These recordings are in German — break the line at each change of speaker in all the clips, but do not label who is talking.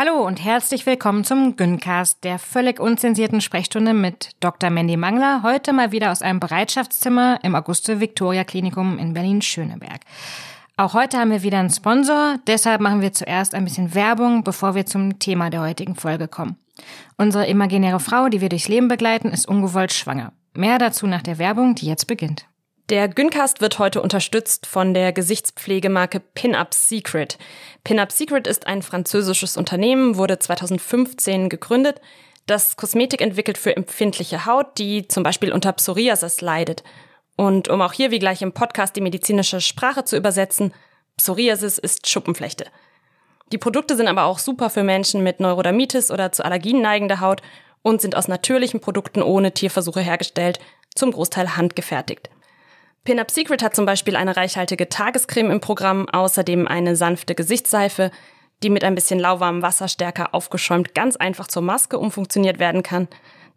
Hallo und herzlich willkommen zum Güncast, der völlig unzensierten Sprechstunde mit Dr. Mandy Mangler, heute mal wieder aus einem Bereitschaftszimmer im Auguste Victoria Klinikum in Berlin-Schöneberg. Auch heute haben wir wieder einen Sponsor, deshalb machen wir zuerst ein bisschen Werbung, bevor wir zum Thema der heutigen Folge kommen. Unsere imaginäre Frau, die wir durchs Leben begleiten, ist ungewollt schwanger. Mehr dazu nach der Werbung, die jetzt beginnt.
Der Güncast wird heute unterstützt von der Gesichtspflegemarke Pinup Secret. Pinup Secret ist ein französisches Unternehmen, wurde 2015 gegründet, das Kosmetik entwickelt für empfindliche Haut, die zum Beispiel unter Psoriasis leidet. Und um auch hier wie gleich im Podcast die medizinische Sprache zu übersetzen, Psoriasis ist Schuppenflechte. Die Produkte sind aber auch super für Menschen mit Neurodermitis oder zu Allergien neigender Haut und sind aus natürlichen Produkten ohne Tierversuche hergestellt, zum Großteil handgefertigt. Pinup Secret hat zum Beispiel eine reichhaltige Tagescreme im Programm, außerdem eine sanfte Gesichtsseife, die mit ein bisschen lauwarmem Wasser stärker aufgeschäumt ganz einfach zur Maske umfunktioniert werden kann.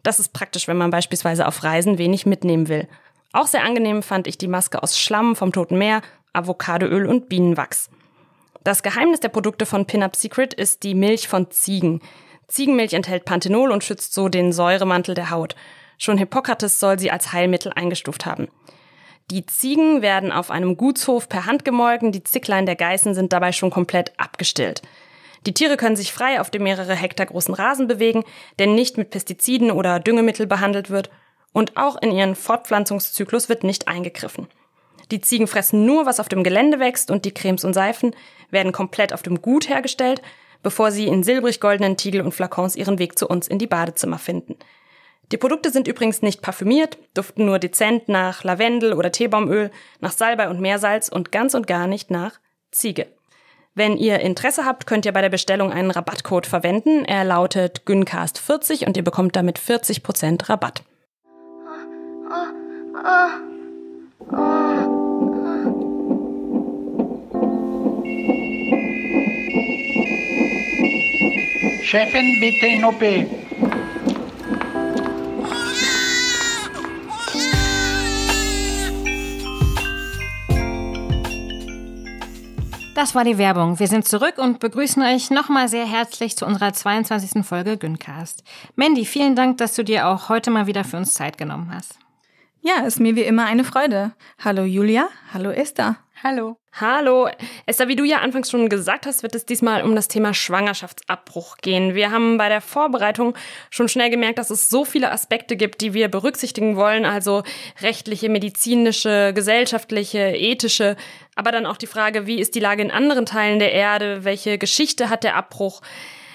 Das ist praktisch, wenn man beispielsweise auf Reisen wenig mitnehmen will. Auch sehr angenehm fand ich die Maske aus Schlamm vom Toten Meer, Avocadoöl und Bienenwachs. Das Geheimnis der Produkte von Pinup Secret ist die Milch von Ziegen. Ziegenmilch enthält Panthenol und schützt so den Säuremantel der Haut. Schon Hippokrates soll sie als Heilmittel eingestuft haben. Die Ziegen werden auf einem Gutshof per Hand gemolken, die Zicklein der Geißen sind dabei schon komplett abgestillt. Die Tiere können sich frei auf dem mehrere Hektar großen Rasen bewegen, der nicht mit Pestiziden oder Düngemittel behandelt wird, und auch in ihren Fortpflanzungszyklus wird nicht eingegriffen. Die Ziegen fressen nur, was auf dem Gelände wächst, und die Cremes und Seifen werden komplett auf dem Gut hergestellt, bevor sie in silbrig-goldenen Tiegel und Flakons ihren Weg zu uns in die Badezimmer finden. Die Produkte sind übrigens nicht parfümiert, duften nur dezent nach Lavendel oder Teebaumöl, nach Salbei und Meersalz und ganz und gar nicht nach Ziege. Wenn ihr Interesse habt, könnt ihr bei der Bestellung einen Rabattcode verwenden. Er lautet Güncast40 und ihr bekommt damit 40% Rabatt. Chefin, bitte in OP.
Das war die Werbung. Wir sind zurück und begrüßen euch nochmal sehr herzlich zu unserer 22. Folge Güncast. Mandy, vielen Dank, dass du dir auch heute mal wieder für uns Zeit genommen hast.
Ja, ist mir wie immer eine Freude. Hallo Julia, hallo Esther. Hallo. Hallo.
Esther, wie du ja anfangs schon gesagt hast, wird es diesmal um das Thema Schwangerschaftsabbruch gehen. Wir haben bei der Vorbereitung schon schnell gemerkt, dass es so viele Aspekte gibt, die wir berücksichtigen wollen, also rechtliche, medizinische, gesellschaftliche, ethische, aber dann auch die Frage, wie ist die Lage in anderen Teilen der Erde, welche Geschichte hat der Abbruch?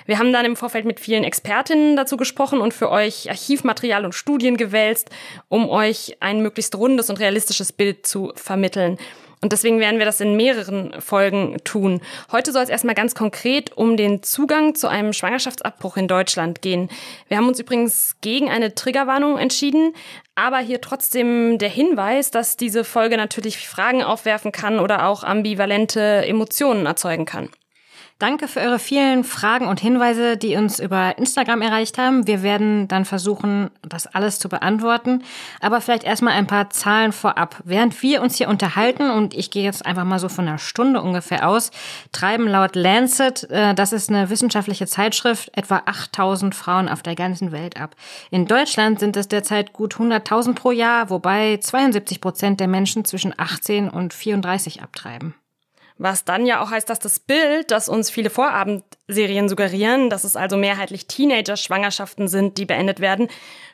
Wir haben dann im Vorfeld mit vielen Expertinnen dazu gesprochen und für euch Archivmaterial und Studien gewälzt, um euch ein möglichst rundes und realistisches Bild zu vermitteln. Und deswegen werden wir das in mehreren Folgen tun. Heute soll es erstmal ganz konkret um den Zugang zu einem Schwangerschaftsabbruch in Deutschland gehen. Wir haben uns übrigens gegen eine Triggerwarnung entschieden, aber hier trotzdem der Hinweis, dass diese Folge natürlich Fragen aufwerfen kann oder auch ambivalente Emotionen erzeugen kann. Danke
für eure vielen Fragen und Hinweise, die uns über Instagram erreicht haben. Wir werden dann versuchen, das alles zu beantworten. Aber vielleicht erstmal ein paar Zahlen vorab. Während wir uns hier unterhalten, und ich gehe jetzt einfach mal so von einer Stunde ungefähr aus, treiben laut Lancet, äh, das ist eine wissenschaftliche Zeitschrift, etwa 8000 Frauen auf der ganzen Welt ab. In Deutschland sind es derzeit gut 100.000 pro Jahr, wobei 72 Prozent der Menschen zwischen 18 und
34 abtreiben. Was dann ja auch heißt, dass das Bild, das uns viele Vorabendserien suggerieren, dass es also mehrheitlich Teenager-Schwangerschaften sind, die beendet werden,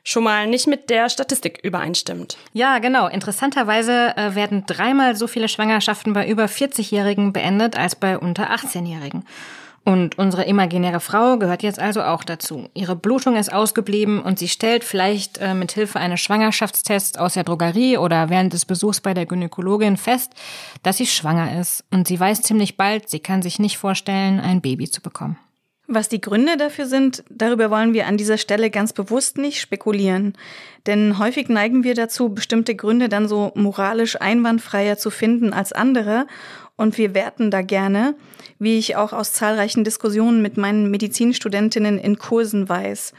schon mal nicht mit der Statistik übereinstimmt.
Ja, genau. Interessanterweise äh, werden dreimal so viele Schwangerschaften bei über 40-Jährigen beendet als bei unter 18-Jährigen. Und unsere imaginäre Frau gehört jetzt also auch dazu. Ihre Blutung ist ausgeblieben und sie stellt vielleicht äh, mit Hilfe eines Schwangerschaftstests aus der Drogerie oder während des Besuchs bei der Gynäkologin fest, dass sie schwanger ist. Und sie weiß ziemlich bald, sie kann sich nicht vorstellen, ein Baby zu bekommen.
Was die Gründe dafür sind, darüber wollen wir an dieser Stelle ganz bewusst nicht spekulieren. Denn häufig neigen wir dazu, bestimmte Gründe dann so moralisch einwandfreier zu finden als andere. Und wir werten da gerne, wie ich auch aus zahlreichen Diskussionen mit meinen Medizinstudentinnen in Kursen weiß.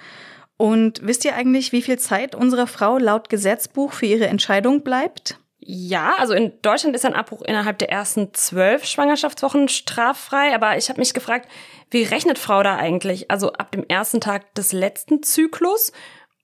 Und wisst ihr eigentlich, wie viel Zeit unserer Frau laut Gesetzbuch für ihre Entscheidung bleibt?
Ja, also in Deutschland ist ein Abbruch innerhalb der ersten zwölf Schwangerschaftswochen straffrei, aber ich habe mich gefragt, wie rechnet Frau da eigentlich? Also ab dem ersten Tag des letzten Zyklus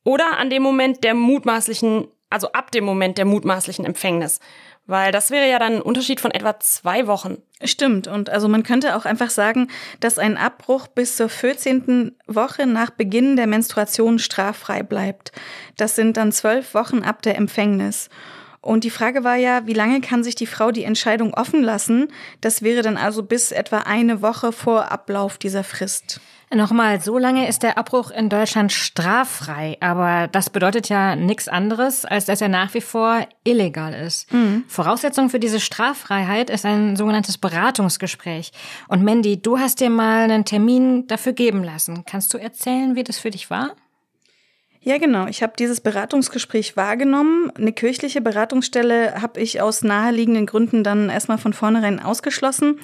oder an dem Moment der mutmaßlichen, also ab dem Moment der mutmaßlichen Empfängnis? Weil
das wäre ja dann ein Unterschied von etwa zwei Wochen. Stimmt. Und also man könnte auch einfach sagen, dass ein Abbruch bis zur 14. Woche nach Beginn der Menstruation straffrei bleibt. Das sind dann zwölf Wochen ab der Empfängnis. Und die Frage war ja, wie lange kann sich die Frau die Entscheidung offen lassen? Das wäre dann also bis etwa eine Woche vor Ablauf dieser Frist.
Nochmal, so
lange ist der Abbruch in Deutschland
straffrei, aber das bedeutet ja nichts anderes, als dass er nach wie vor illegal ist. Mhm. Voraussetzung für diese Straffreiheit ist ein sogenanntes Beratungsgespräch. Und Mandy, du hast dir
mal einen Termin dafür geben lassen. Kannst du erzählen, wie das für dich war? Ja, genau. Ich habe dieses Beratungsgespräch wahrgenommen. Eine kirchliche Beratungsstelle habe ich aus naheliegenden Gründen dann erstmal von vornherein ausgeschlossen.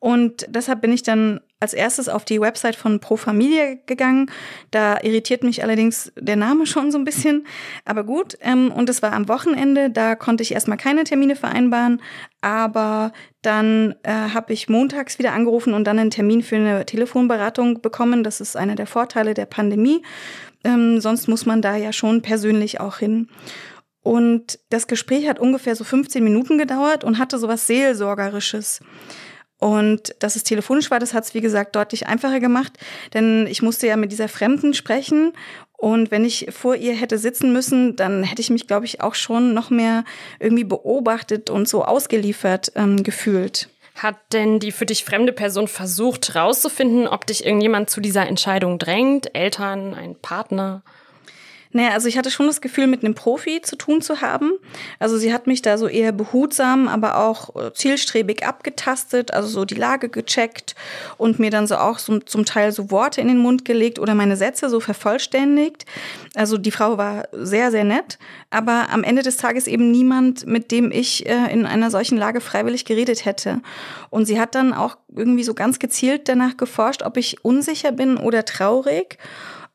Und deshalb bin ich dann als erstes auf die Website von Pro Familia gegangen. Da irritiert mich allerdings der Name schon so ein bisschen. Aber gut, ähm, und es war am Wochenende, da konnte ich erstmal keine Termine vereinbaren. Aber dann äh, habe ich montags wieder angerufen und dann einen Termin für eine Telefonberatung bekommen. Das ist einer der Vorteile der Pandemie. Ähm, sonst muss man da ja schon persönlich auch hin. Und das Gespräch hat ungefähr so 15 Minuten gedauert und hatte so was Seelsorgerisches. Und dass es telefonisch war, das hat es, wie gesagt, deutlich einfacher gemacht, denn ich musste ja mit dieser Fremden sprechen. Und wenn ich vor ihr hätte sitzen müssen, dann hätte ich mich, glaube ich, auch schon noch mehr irgendwie beobachtet und so ausgeliefert ähm, gefühlt. Hat denn die für dich fremde Person versucht
rauszufinden, ob dich irgendjemand zu dieser Entscheidung drängt? Eltern, ein Partner?
Naja, also ich hatte schon das Gefühl, mit einem Profi zu tun zu haben. Also sie hat mich da so eher behutsam, aber auch äh, zielstrebig abgetastet, also so die Lage gecheckt und mir dann so auch so, zum Teil so Worte in den Mund gelegt oder meine Sätze so vervollständigt. Also die Frau war sehr, sehr nett, aber am Ende des Tages eben niemand, mit dem ich äh, in einer solchen Lage freiwillig geredet hätte. Und sie hat dann auch irgendwie so ganz gezielt danach geforscht, ob ich unsicher bin oder traurig.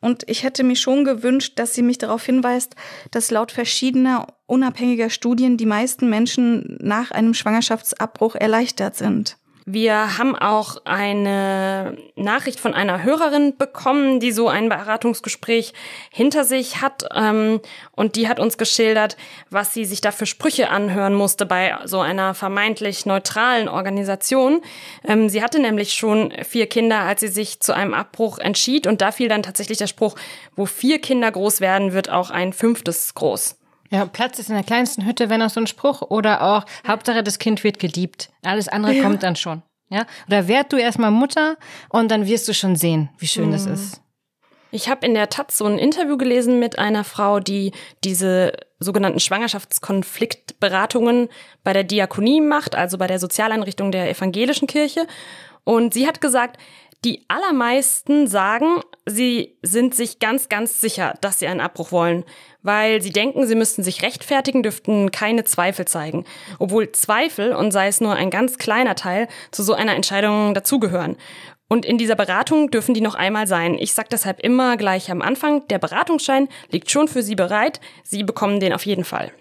Und ich hätte mir schon gewünscht, dass sie mich darauf hinweist, dass laut verschiedener unabhängiger Studien die meisten Menschen nach einem Schwangerschaftsabbruch erleichtert sind.
Wir haben auch eine Nachricht von einer Hörerin bekommen, die so ein Beratungsgespräch hinter sich hat. Ähm, und die hat uns geschildert, was sie sich da für Sprüche anhören musste bei so einer vermeintlich neutralen Organisation. Ähm, sie hatte nämlich schon vier Kinder, als sie sich zu einem Abbruch entschied. Und da fiel dann tatsächlich der Spruch, wo vier Kinder groß werden, wird auch ein fünftes groß. Ja, Platz ist in der kleinsten Hütte, wenn auch so ein Spruch. Oder
auch, Hauptsache, das Kind wird geliebt. Alles andere ja. kommt dann schon. Ja? Oder werd du erstmal Mutter und dann wirst du schon sehen, wie schön mhm. das ist.
Ich habe in der Taz so ein Interview gelesen mit einer Frau, die diese sogenannten Schwangerschaftskonfliktberatungen bei der Diakonie macht, also bei der Sozialeinrichtung der evangelischen Kirche. Und sie hat gesagt, die allermeisten sagen, sie sind sich ganz, ganz sicher, dass sie einen Abbruch wollen weil sie denken, sie müssten sich rechtfertigen, dürften keine Zweifel zeigen, obwohl Zweifel, und sei es nur ein ganz kleiner Teil, zu so einer Entscheidung dazugehören. Und in dieser Beratung dürfen die noch einmal sein. Ich sage deshalb immer gleich am Anfang, der Beratungsschein liegt schon für Sie bereit, Sie bekommen den auf jeden Fall.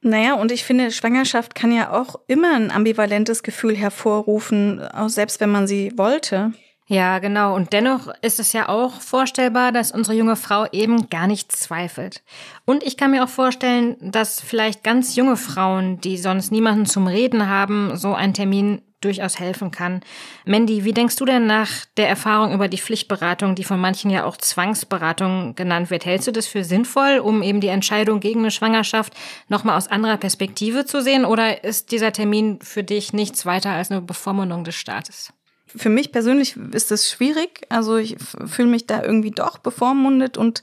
Naja, und ich finde, Schwangerschaft kann ja auch immer ein ambivalentes Gefühl hervorrufen, auch selbst wenn man sie wollte.
Ja, genau. Und dennoch ist es ja auch vorstellbar, dass unsere junge Frau eben gar nicht zweifelt. Und ich kann mir auch vorstellen, dass vielleicht ganz junge Frauen, die sonst niemanden zum Reden haben, so ein Termin durchaus helfen kann. Mandy, wie denkst du denn nach der Erfahrung über die Pflichtberatung, die von manchen ja auch Zwangsberatung genannt wird? Hältst du das für sinnvoll, um eben die Entscheidung gegen eine Schwangerschaft nochmal aus anderer Perspektive zu sehen? Oder ist dieser Termin für dich nichts weiter als eine Bevormundung des Staates?
für mich persönlich ist das schwierig. Also ich fühle mich da irgendwie doch bevormundet und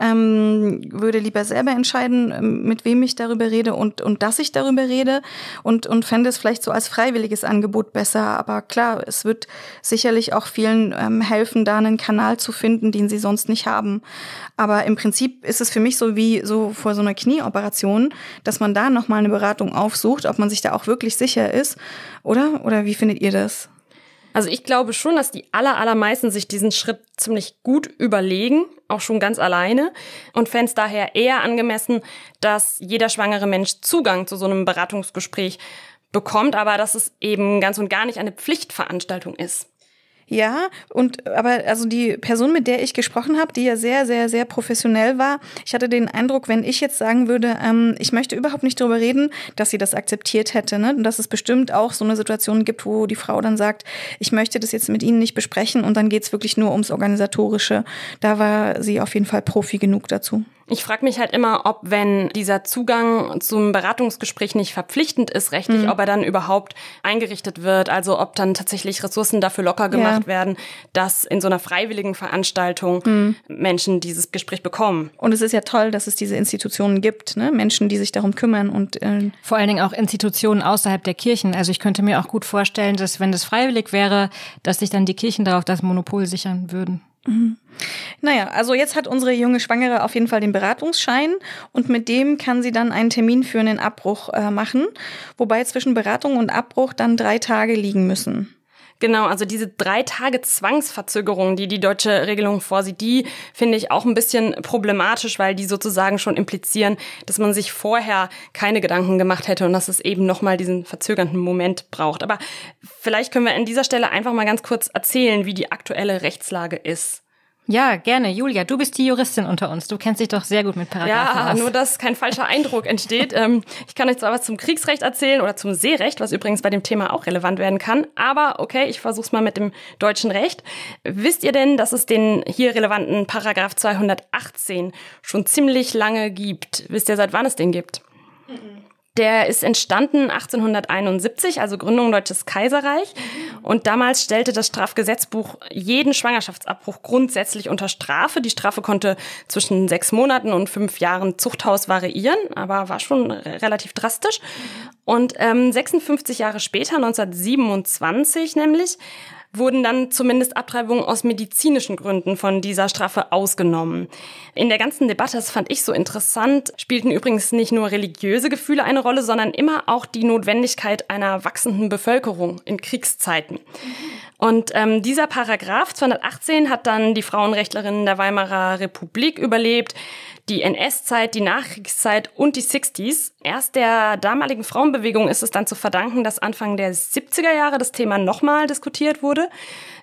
ähm, würde lieber selber entscheiden, ähm, mit wem ich darüber rede und, und dass ich darüber rede und, und fände es vielleicht so als freiwilliges Angebot besser. Aber klar, es wird sicherlich auch vielen ähm, helfen, da einen Kanal zu finden, den sie sonst nicht haben. Aber im Prinzip ist es für mich so wie so vor so einer Knieoperation, dass man da nochmal eine Beratung aufsucht, ob man sich da auch wirklich sicher ist, oder? Oder wie findet ihr das?
Also ich glaube schon, dass die aller, allermeisten sich diesen Schritt ziemlich gut überlegen, auch schon ganz alleine und fände es daher eher angemessen, dass jeder schwangere Mensch Zugang zu so einem Beratungsgespräch bekommt, aber dass es eben ganz und gar nicht eine Pflichtveranstaltung ist.
Ja, und aber also die Person, mit der ich gesprochen habe, die ja sehr, sehr, sehr professionell war, ich hatte den Eindruck, wenn ich jetzt sagen würde, ähm, ich möchte überhaupt nicht darüber reden, dass sie das akzeptiert hätte. Ne? Und dass es bestimmt auch so eine Situation gibt, wo die Frau dann sagt, ich möchte das jetzt mit Ihnen nicht besprechen und dann geht's wirklich nur ums Organisatorische. Da war sie auf jeden Fall Profi genug dazu.
Ich frage mich halt immer, ob wenn dieser Zugang zum Beratungsgespräch nicht verpflichtend ist rechtlich, mhm. ob er dann überhaupt eingerichtet wird, also ob dann tatsächlich Ressourcen dafür locker gemacht gemacht werden, dass in so einer freiwilligen Veranstaltung mhm. Menschen dieses Gespräch bekommen.
Und es ist ja toll, dass es diese Institutionen gibt, ne? Menschen, die sich darum kümmern und äh vor allen Dingen auch Institutionen
außerhalb der Kirchen. Also ich könnte mir auch gut vorstellen, dass wenn das freiwillig wäre, dass sich dann die Kirchen darauf das Monopol sichern würden.
Mhm. Naja, also jetzt hat unsere junge Schwangere auf jeden Fall den Beratungsschein und mit dem kann sie dann einen Termin für einen Abbruch äh, machen, wobei zwischen Beratung und Abbruch dann drei Tage liegen müssen.
Genau, also diese drei Tage Zwangsverzögerung, die die deutsche Regelung vorsieht, die finde ich auch ein bisschen problematisch, weil die sozusagen schon implizieren, dass man sich vorher keine Gedanken gemacht hätte und dass es eben nochmal diesen verzögernden Moment braucht. Aber vielleicht können wir an dieser Stelle einfach mal ganz kurz erzählen, wie die aktuelle Rechtslage ist.
Ja, gerne. Julia, du bist die Juristin unter uns. Du kennst dich doch sehr gut mit Paragraphen ja, aus. nur
dass kein falscher Eindruck entsteht. Ähm, ich kann euch zwar was zum Kriegsrecht erzählen oder zum Seerecht, was übrigens bei dem Thema auch relevant werden kann. Aber okay, ich versuch's mal mit dem deutschen Recht. Wisst ihr denn, dass es den hier relevanten Paragraph 218 schon ziemlich lange gibt? Wisst ihr, seit wann es den gibt? Mhm. Der ist entstanden 1871, also Gründung Deutsches Kaiserreich. Und damals stellte das Strafgesetzbuch jeden Schwangerschaftsabbruch grundsätzlich unter Strafe. Die Strafe konnte zwischen sechs Monaten und fünf Jahren Zuchthaus variieren, aber war schon relativ drastisch. Und ähm, 56 Jahre später, 1927 nämlich, wurden dann zumindest Abtreibungen aus medizinischen Gründen von dieser Strafe ausgenommen. In der ganzen Debatte, das fand ich so interessant, spielten übrigens nicht nur religiöse Gefühle eine Rolle, sondern immer auch die Notwendigkeit einer wachsenden Bevölkerung in Kriegszeiten. Und ähm, dieser Paragraph 218 hat dann die Frauenrechtlerinnen der Weimarer Republik überlebt, die NS-Zeit, die Nachkriegszeit und die 60s. Erst der damaligen Frauenbewegung ist es dann zu verdanken, dass Anfang der 70er Jahre das Thema nochmal diskutiert wurde.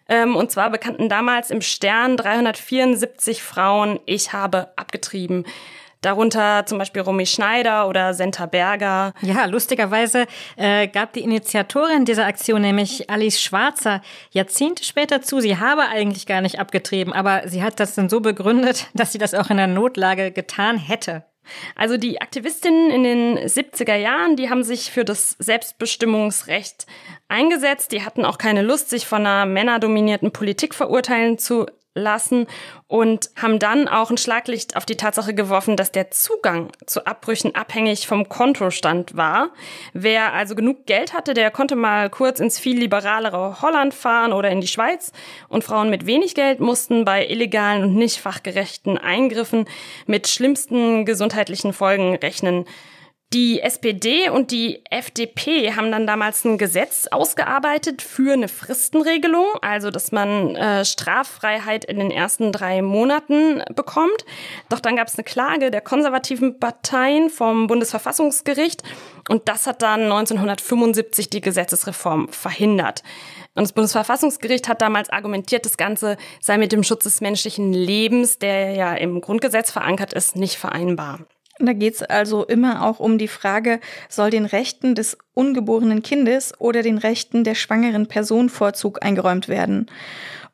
Ähm, und zwar bekannten damals im Stern 374 Frauen, ich habe abgetrieben. Darunter zum Beispiel Romy Schneider oder Senta Berger. Ja, lustigerweise
äh, gab die Initiatorin dieser Aktion, nämlich Alice Schwarzer, Jahrzehnte später zu, sie habe eigentlich gar nicht abgetrieben, aber sie hat das dann so begründet, dass sie das auch in der Notlage getan
hätte. Also die Aktivistinnen in den 70er Jahren, die haben sich für das Selbstbestimmungsrecht eingesetzt. Die hatten auch keine Lust, sich von einer männerdominierten Politik verurteilen zu lassen und haben dann auch ein Schlaglicht auf die Tatsache geworfen, dass der Zugang zu Abbrüchen abhängig vom Kontostand war. Wer also genug Geld hatte, der konnte mal kurz ins viel liberalere Holland fahren oder in die Schweiz und Frauen mit wenig Geld mussten bei illegalen und nicht fachgerechten Eingriffen mit schlimmsten gesundheitlichen Folgen rechnen. Die SPD und die FDP haben dann damals ein Gesetz ausgearbeitet für eine Fristenregelung, also dass man äh, Straffreiheit in den ersten drei Monaten bekommt. Doch dann gab es eine Klage der konservativen Parteien vom Bundesverfassungsgericht und das hat dann 1975 die Gesetzesreform verhindert. Und das Bundesverfassungsgericht hat damals argumentiert, das Ganze sei mit dem Schutz des menschlichen Lebens, der ja im Grundgesetz verankert ist, nicht
vereinbar. Da geht es also immer auch um die Frage, soll den Rechten des ungeborenen Kindes oder den Rechten der schwangeren Person Vorzug eingeräumt werden.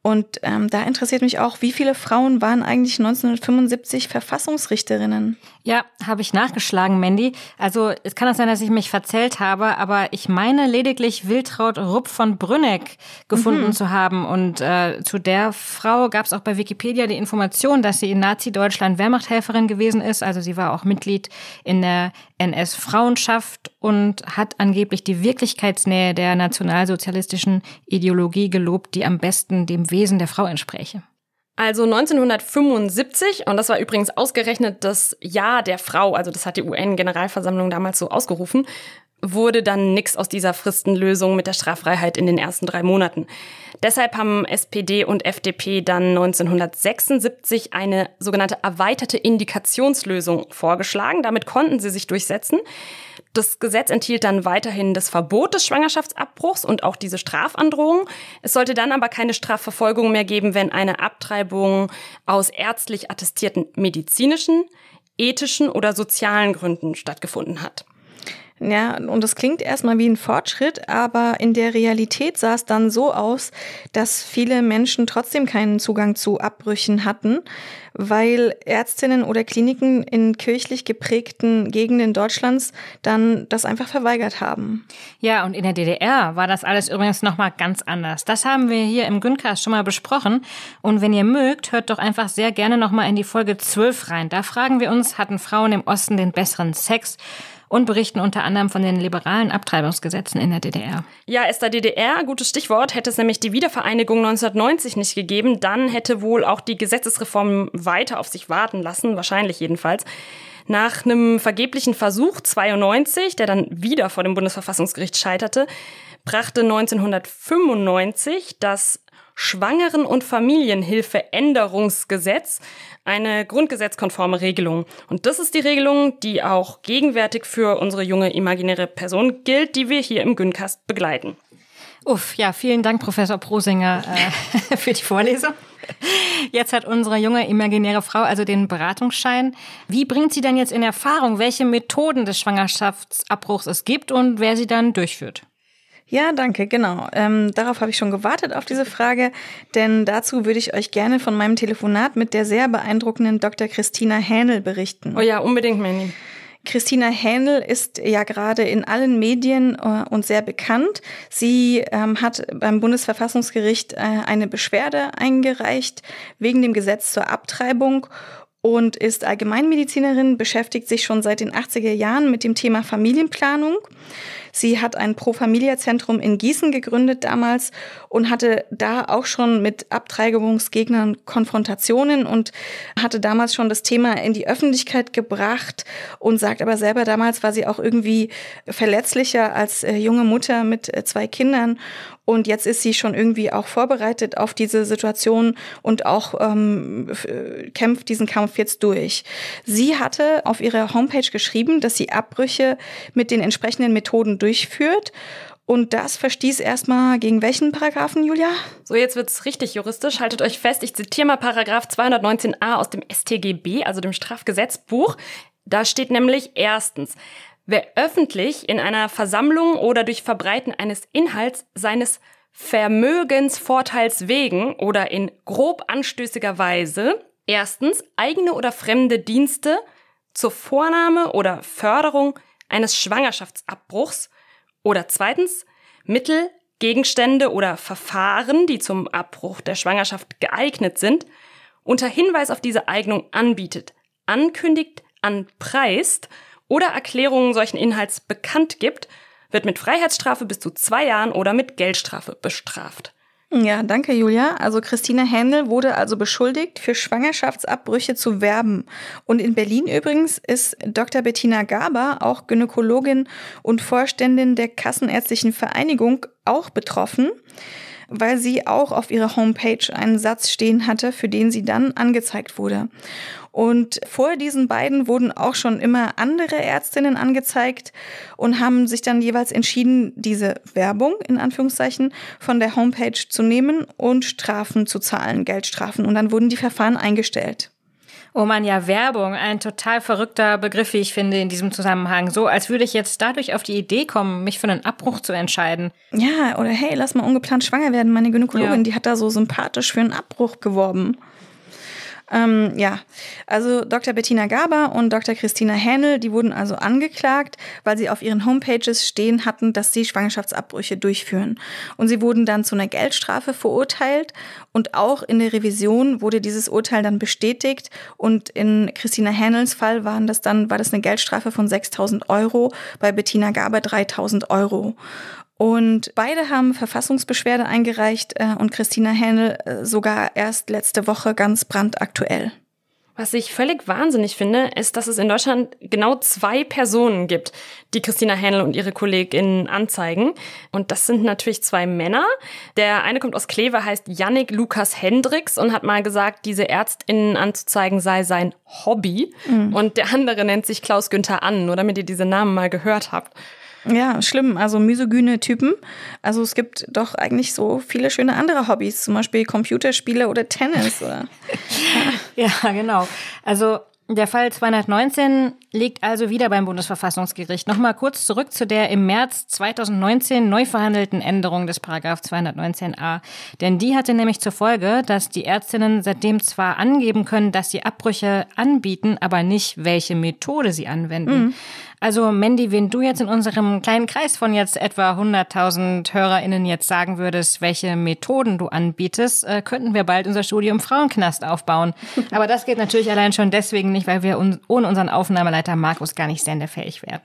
Und ähm, da interessiert mich auch, wie viele Frauen waren eigentlich 1975 Verfassungsrichterinnen?
Ja, habe ich nachgeschlagen, Mandy. Also es kann auch sein, dass ich mich verzählt habe, aber ich meine lediglich Wiltraud Rupp von Brünneck gefunden mhm. zu haben. Und äh, zu der Frau gab es auch bei Wikipedia die Information, dass sie in Nazi-Deutschland Wehrmachthelferin gewesen ist. Also sie war auch Mitglied in der NS-Frauenschaft und hat angeblich die Wirklichkeitsnähe der nationalsozialistischen Ideologie gelobt, die am besten dem Wesen der Frau entspräche.
Also 1975, und das war übrigens ausgerechnet das Jahr der Frau, also das hat die UN-Generalversammlung damals so ausgerufen, wurde dann nichts aus dieser Fristenlösung mit der Straffreiheit in den ersten drei Monaten. Deshalb haben SPD und FDP dann 1976 eine sogenannte erweiterte Indikationslösung vorgeschlagen. Damit konnten sie sich durchsetzen. Das Gesetz enthielt dann weiterhin das Verbot des Schwangerschaftsabbruchs und auch diese Strafandrohung. Es sollte dann aber keine Strafverfolgung mehr geben, wenn eine Abtreibung aus ärztlich attestierten medizinischen, ethischen oder sozialen Gründen stattgefunden hat.
Ja, und das klingt erstmal wie ein Fortschritt, aber in der Realität sah es dann so aus, dass viele Menschen trotzdem keinen Zugang zu Abbrüchen hatten, weil Ärztinnen oder Kliniken in kirchlich geprägten Gegenden Deutschlands dann das einfach verweigert haben.
Ja, und in der DDR war das alles übrigens nochmal ganz anders. Das haben wir hier im Güncast schon mal besprochen. Und wenn ihr mögt, hört doch einfach sehr gerne nochmal in die Folge 12 rein. Da fragen wir uns, hatten Frauen im Osten den besseren Sex? und berichten unter anderem von den liberalen Abtreibungsgesetzen in der DDR.
Ja, ist der DDR, gutes Stichwort, hätte es nämlich die Wiedervereinigung 1990 nicht gegeben, dann hätte wohl auch die Gesetzesreform weiter auf sich warten lassen, wahrscheinlich jedenfalls. Nach einem vergeblichen Versuch 92, der dann wieder vor dem Bundesverfassungsgericht scheiterte, brachte 1995 das Schwangeren- und Familienhilfeänderungsgesetz eine grundgesetzkonforme Regelung. Und das ist die Regelung, die auch gegenwärtig für unsere junge imaginäre Person gilt, die wir hier im Güncast begleiten.
Uff, ja, vielen Dank, Professor Prosinger, äh, für die Vorlesung. Jetzt hat unsere junge imaginäre Frau also den Beratungsschein. Wie bringt sie denn jetzt in Erfahrung, welche Methoden des Schwangerschaftsabbruchs es gibt und wer sie dann durchführt?
Ja, danke, genau. Ähm, darauf habe ich schon gewartet, auf diese Frage, denn dazu würde ich euch gerne von meinem Telefonat mit der sehr beeindruckenden Dr. Christina Hähnel berichten. Oh ja, unbedingt, Manny. Christina Hähnel ist ja gerade in allen Medien äh, und sehr bekannt. Sie ähm, hat beim Bundesverfassungsgericht äh, eine Beschwerde eingereicht wegen dem Gesetz zur Abtreibung und ist Allgemeinmedizinerin, beschäftigt sich schon seit den 80er Jahren mit dem Thema Familienplanung. Sie hat ein Pro-Familia-Zentrum in Gießen gegründet damals und hatte da auch schon mit Abtreibungsgegnern Konfrontationen und hatte damals schon das Thema in die Öffentlichkeit gebracht und sagt aber selber, damals war sie auch irgendwie verletzlicher als äh, junge Mutter mit äh, zwei Kindern und jetzt ist sie schon irgendwie auch vorbereitet auf diese Situation und auch ähm, äh, kämpft diesen Kampf jetzt durch. Sie hatte auf ihrer Homepage geschrieben, dass sie Abbrüche mit den entsprechenden Methoden durchführt. Und das verstieß erstmal gegen welchen Paragraphen, Julia?
So, jetzt wird es richtig juristisch. Haltet euch fest, ich zitiere mal Paragraph 219a aus dem StGB, also dem Strafgesetzbuch. Da steht nämlich erstens, wer öffentlich in einer Versammlung oder durch Verbreiten eines Inhalts seines Vermögensvorteils wegen oder in grob anstößiger Weise erstens eigene oder fremde Dienste zur Vornahme oder Förderung eines Schwangerschaftsabbruchs oder zweitens Mittel, Gegenstände oder Verfahren, die zum Abbruch der Schwangerschaft geeignet sind, unter Hinweis auf diese Eignung anbietet, ankündigt, anpreist oder Erklärungen solchen Inhalts bekannt gibt, wird mit Freiheitsstrafe bis zu zwei Jahren oder mit Geldstrafe bestraft.
Ja, danke, Julia. Also Christine Händel wurde also beschuldigt, für Schwangerschaftsabbrüche zu werben. Und in Berlin übrigens ist Dr. Bettina Gaber, auch Gynäkologin und Vorständin der Kassenärztlichen Vereinigung, auch betroffen weil sie auch auf ihrer Homepage einen Satz stehen hatte, für den sie dann angezeigt wurde. Und vor diesen beiden wurden auch schon immer andere Ärztinnen angezeigt und haben sich dann jeweils entschieden, diese Werbung in Anführungszeichen von der Homepage zu nehmen und Strafen zu zahlen, Geldstrafen. Und dann wurden die Verfahren eingestellt.
Oh man, ja, Werbung, ein total verrückter Begriff, wie ich finde, in diesem Zusammenhang. So, als würde ich jetzt dadurch auf die Idee kommen, mich für einen Abbruch
zu entscheiden. Ja, oder hey, lass mal ungeplant schwanger werden. Meine Gynäkologin, ja. die hat da so sympathisch für einen Abbruch geworben. Ähm, ja, also Dr. Bettina Gaber und Dr. Christina Hänel, die wurden also angeklagt, weil sie auf ihren Homepages stehen hatten, dass sie Schwangerschaftsabbrüche durchführen. Und sie wurden dann zu einer Geldstrafe verurteilt und auch in der Revision wurde dieses Urteil dann bestätigt und in Christina Hänels Fall waren das dann, war das eine Geldstrafe von 6000 Euro, bei Bettina Gaber 3000 Euro. Und beide haben Verfassungsbeschwerde eingereicht äh, und Christina Händel äh, sogar erst letzte Woche ganz brandaktuell. Was ich völlig wahnsinnig finde, ist, dass es
in Deutschland genau zwei Personen gibt, die Christina Händel und ihre KollegInnen anzeigen. Und das sind natürlich zwei Männer. Der eine kommt aus Kleve, heißt Yannick Lukas Hendricks und hat mal gesagt, diese ÄrztInnen anzuzeigen sei sein Hobby. Mhm. Und der
andere nennt sich Klaus Günther Annen, nur damit ihr diese Namen mal gehört habt. Ja, schlimm. Also misogyne Typen. Also es gibt doch eigentlich so viele schöne andere Hobbys, zum Beispiel Computerspiele oder Tennis. Oder? ja. genau. Also der Fall 219
liegt also wieder beim Bundesverfassungsgericht. Nochmal kurz zurück zu der im März 2019 neu verhandelten Änderung des Paragraph 219a. Denn die hatte nämlich zur Folge, dass die Ärztinnen seitdem zwar angeben können, dass sie Abbrüche anbieten, aber nicht, welche Methode sie anwenden. Mhm. Also Mandy, wenn du jetzt in unserem kleinen Kreis von jetzt etwa 100.000 Hörerinnen jetzt sagen würdest, welche Methoden du anbietest, äh, könnten wir bald unser Studium Frauenknast aufbauen. Aber das geht natürlich allein schon deswegen nicht, weil wir un ohne unseren Aufnahmeleiter Markus gar nicht sendefähig wären.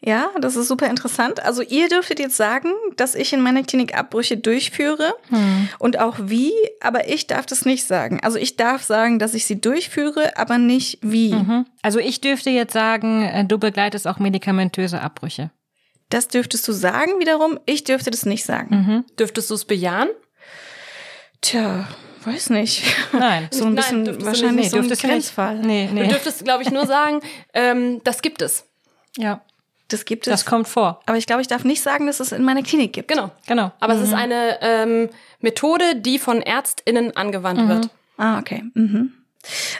Ja, das ist super interessant. Also ihr dürftet jetzt sagen, dass ich in meiner Klinik Abbrüche durchführe hm. und auch wie, aber ich darf das nicht sagen. Also ich darf sagen, dass ich sie durchführe, aber nicht wie. Mhm. Also ich dürfte jetzt sagen, äh, du begleitest auch medikamentöse Abbrüche. Das dürftest du sagen wiederum,
ich dürfte das nicht sagen. Mhm. Dürftest du es bejahen? Tja, weiß
nicht. Nein, so ein bisschen Nein, wahrscheinlich nicht. Nee, so ein Grenzfall. Nee, nee. Du dürftest,
glaube ich, nur sagen, ähm, das gibt es. Ja. Das gibt es. Das kommt vor. Aber ich glaube, ich darf nicht sagen, dass es in meiner Klinik gibt. Genau, genau. Aber mhm. es ist mhm. eine ähm, Methode, die von ÄrztInnen angewandt mhm. wird.
Ah, okay. Mhm.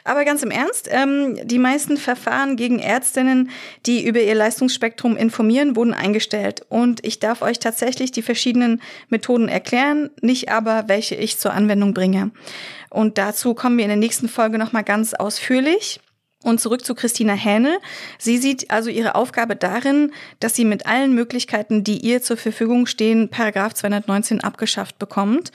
Aber ganz im Ernst, ähm, die meisten Verfahren gegen Ärztinnen, die über ihr Leistungsspektrum informieren, wurden eingestellt. Und ich darf euch tatsächlich die verschiedenen Methoden erklären, nicht aber, welche ich zur Anwendung bringe. Und dazu kommen wir in der nächsten Folge nochmal ganz ausführlich. Und zurück zu Christina Hähne. Sie sieht also ihre Aufgabe darin, dass sie mit allen Möglichkeiten, die ihr zur Verfügung stehen, Paragraph 219 abgeschafft bekommt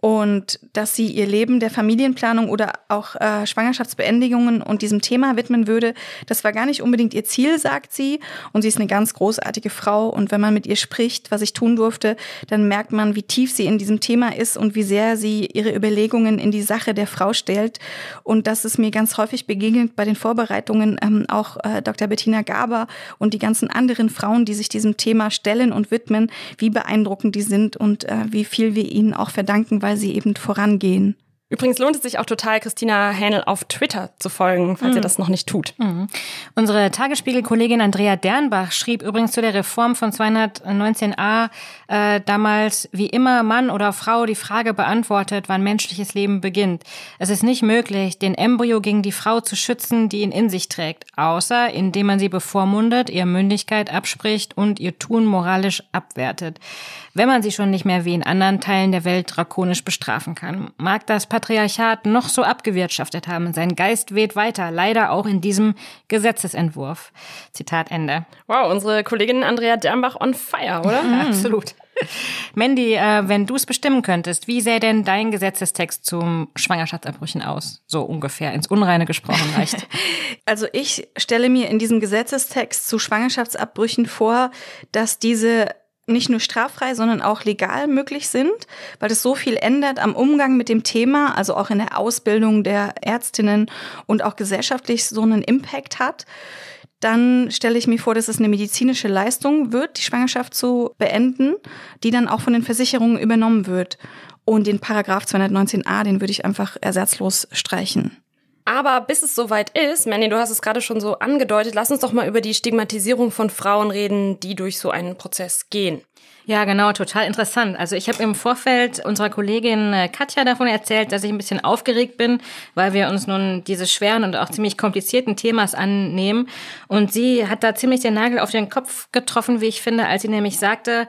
und dass sie ihr Leben der Familienplanung oder auch äh, Schwangerschaftsbeendigungen und diesem Thema widmen würde. Das war gar nicht unbedingt ihr Ziel, sagt sie. Und sie ist eine ganz großartige Frau. Und wenn man mit ihr spricht, was ich tun durfte, dann merkt man, wie tief sie in diesem Thema ist und wie sehr sie ihre Überlegungen in die Sache der Frau stellt. Und das ist mir ganz häufig begegnet bei den Vorbereitungen ähm, auch äh, Dr. Bettina Gaber und die ganzen anderen Frauen, die sich diesem Thema stellen und widmen, wie beeindruckend die sind und äh, wie viel wir ihnen auch verdanken, weil sie eben vorangehen.
Übrigens lohnt es sich auch total, Christina Hähnel auf Twitter zu folgen, falls mhm. ihr hm. das noch nicht
tut. Mhm.
Unsere Tagesspiegel-Kollegin Andrea Dernbach schrieb übrigens zu der Reform von 219a äh, damals, wie immer Mann oder Frau die Frage beantwortet, wann menschliches Leben beginnt. Es ist nicht möglich, den Embryo gegen die Frau zu schützen, die ihn in sich trägt, außer indem man sie bevormundet, ihr Mündigkeit abspricht und ihr Tun moralisch abwertet. Wenn man sie schon nicht mehr wie in anderen Teilen der Welt drakonisch bestrafen kann. Mag das Patriarchat noch so abgewirtschaftet haben. Sein Geist weht weiter, leider auch in diesem Gesetzesentwurf. Zitat Ende. Wow, unsere Kollegin Andrea Dernbach on
fire, oder? Ja, mhm.
absolut. Mandy, äh, wenn du es bestimmen könntest, wie sähe denn dein Gesetzestext zum Schwangerschaftsabbrüchen aus? So ungefähr ins Unreine gesprochen reicht.
also ich stelle mir in diesem Gesetzestext zu Schwangerschaftsabbrüchen vor, dass diese nicht nur straffrei, sondern auch legal möglich sind, weil es so viel ändert am Umgang mit dem Thema, also auch in der Ausbildung der Ärztinnen und auch gesellschaftlich so einen Impact hat. Dann stelle ich mir vor, dass es eine medizinische Leistung wird, die Schwangerschaft zu beenden, die dann auch von den Versicherungen übernommen wird. Und den Paragraph 219a, den würde ich einfach ersatzlos streichen.
Aber bis es soweit ist, Manny, du hast es gerade schon so angedeutet, lass uns doch mal über die Stigmatisierung von Frauen reden, die durch so einen Prozess gehen.
Ja, genau, total interessant. Also ich habe im Vorfeld unserer Kollegin äh, Katja davon erzählt, dass ich ein bisschen aufgeregt bin, weil wir uns nun dieses schweren und auch ziemlich komplizierten Themas annehmen. Und sie hat da ziemlich den Nagel auf den Kopf getroffen, wie ich finde, als sie nämlich sagte,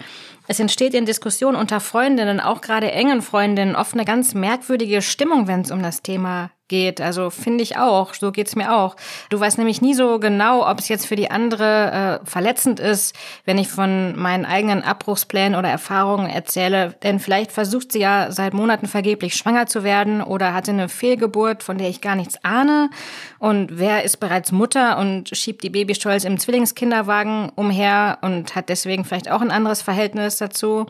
es entsteht in Diskussionen unter Freundinnen, auch gerade engen Freundinnen, oft eine ganz merkwürdige Stimmung, wenn es um das Thema geht. Also finde ich auch, so geht's mir auch. Du weißt nämlich nie so genau, ob es jetzt für die andere äh, verletzend ist, wenn ich von meinen eigenen Abbruchsplänen oder Erfahrungen erzähle. Denn vielleicht versucht sie ja seit Monaten vergeblich schwanger zu werden oder hatte eine Fehlgeburt, von der ich gar nichts ahne. Und wer ist bereits Mutter und schiebt die Babystolz im Zwillingskinderwagen umher und hat deswegen vielleicht auch ein anderes Verhältnis dazu.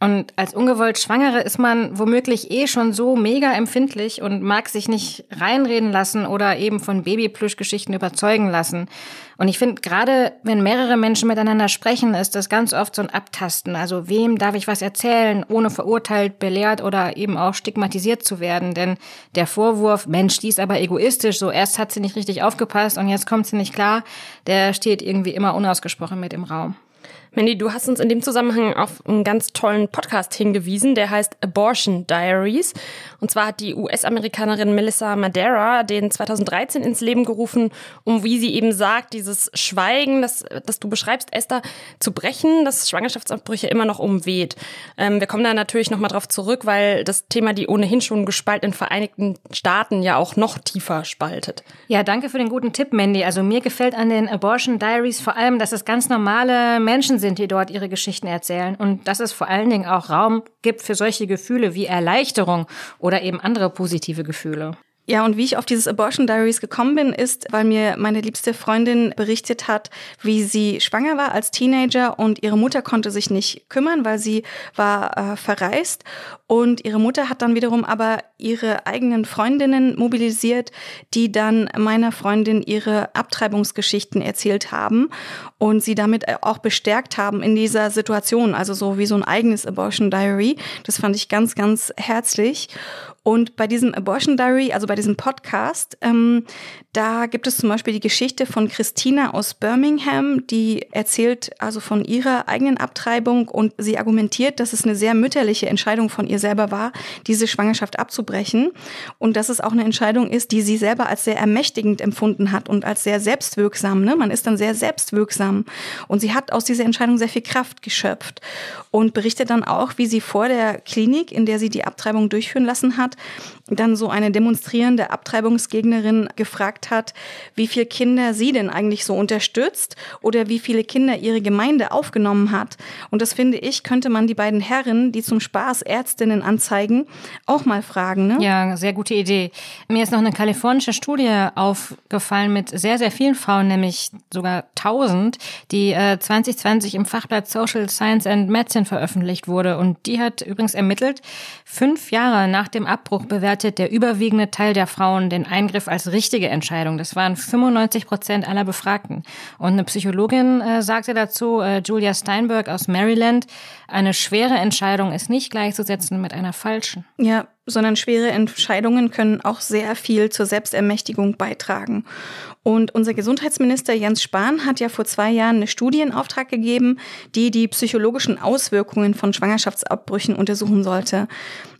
Und als ungewollt Schwangere ist man womöglich eh schon so mega empfindlich und mag sich nicht reinreden lassen oder eben von Babyplüschgeschichten überzeugen lassen. Und ich finde, gerade wenn mehrere Menschen miteinander sprechen, ist das ganz oft so ein Abtasten. Also wem darf ich was erzählen, ohne verurteilt, belehrt oder eben auch stigmatisiert zu werden? Denn der Vorwurf, Mensch, die ist aber egoistisch, so erst hat sie nicht richtig aufgepasst und jetzt kommt sie nicht klar,
der steht irgendwie immer unausgesprochen mit im Raum. Mandy, du hast uns in dem Zusammenhang auf einen ganz tollen Podcast hingewiesen, der heißt Abortion Diaries. Und zwar hat die US-Amerikanerin Melissa Madera den 2013 ins Leben gerufen, um, wie sie eben sagt, dieses Schweigen, das, das du beschreibst, Esther, zu brechen, das Schwangerschaftsabbrüche immer noch umweht. Ähm, wir kommen da natürlich nochmal drauf zurück, weil das Thema die ohnehin schon gespaltenen Vereinigten Staaten ja auch noch tiefer spaltet.
Ja, danke für den guten Tipp, Mandy. Also mir gefällt an den Abortion Diaries vor allem, dass es ganz normale Menschen sind, sind, die dort ihre Geschichten erzählen und dass es vor allen Dingen auch Raum gibt für solche Gefühle wie Erleichterung oder eben andere positive Gefühle.
Ja, und wie ich auf dieses Abortion Diaries gekommen bin, ist, weil mir meine liebste Freundin berichtet hat, wie sie schwanger war als Teenager und ihre Mutter konnte sich nicht kümmern, weil sie war äh, verreist. Und ihre Mutter hat dann wiederum aber ihre eigenen Freundinnen mobilisiert, die dann meiner Freundin ihre Abtreibungsgeschichten erzählt haben und sie damit äh, auch bestärkt haben in dieser Situation. Also so wie so ein eigenes Abortion Diary. Das fand ich ganz, ganz herzlich. Und bei diesem Abortion Diary, also bei diesem Podcast, ähm, da gibt es zum Beispiel die Geschichte von Christina aus Birmingham, die erzählt also von ihrer eigenen Abtreibung und sie argumentiert, dass es eine sehr mütterliche Entscheidung von ihr selber war, diese Schwangerschaft abzubrechen und dass es auch eine Entscheidung ist, die sie selber als sehr ermächtigend empfunden hat und als sehr selbstwirksam. Ne? Man ist dann sehr selbstwirksam und sie hat aus dieser Entscheidung sehr viel Kraft geschöpft und berichtet dann auch, wie sie vor der Klinik, in der sie die Abtreibung durchführen lassen hat, hat dann so eine demonstrierende Abtreibungsgegnerin gefragt hat, wie viele Kinder sie denn eigentlich so unterstützt oder wie viele Kinder ihre Gemeinde aufgenommen hat. Und das finde ich, könnte man die beiden Herren, die zum Spaß Ärztinnen anzeigen, auch mal fragen. Ne? Ja, sehr
gute Idee. Mir ist noch eine kalifornische Studie aufgefallen mit sehr, sehr vielen Frauen, nämlich sogar 1000, die äh, 2020 im Fachblatt Social Science and Medicine veröffentlicht wurde. Und die hat übrigens ermittelt, fünf Jahre nach dem Abbruch bewertet wertet der überwiegende Teil der Frauen den Eingriff als richtige Entscheidung. Das waren 95 Prozent aller Befragten. Und eine Psychologin äh, sagte dazu, äh, Julia Steinberg aus Maryland, eine schwere Entscheidung ist nicht gleichzusetzen mit einer falschen.
Ja, sondern schwere Entscheidungen können auch sehr viel zur Selbstermächtigung beitragen. Und unser Gesundheitsminister Jens Spahn hat ja vor zwei Jahren eine Studie in Auftrag gegeben, die die psychologischen Auswirkungen von Schwangerschaftsabbrüchen untersuchen sollte.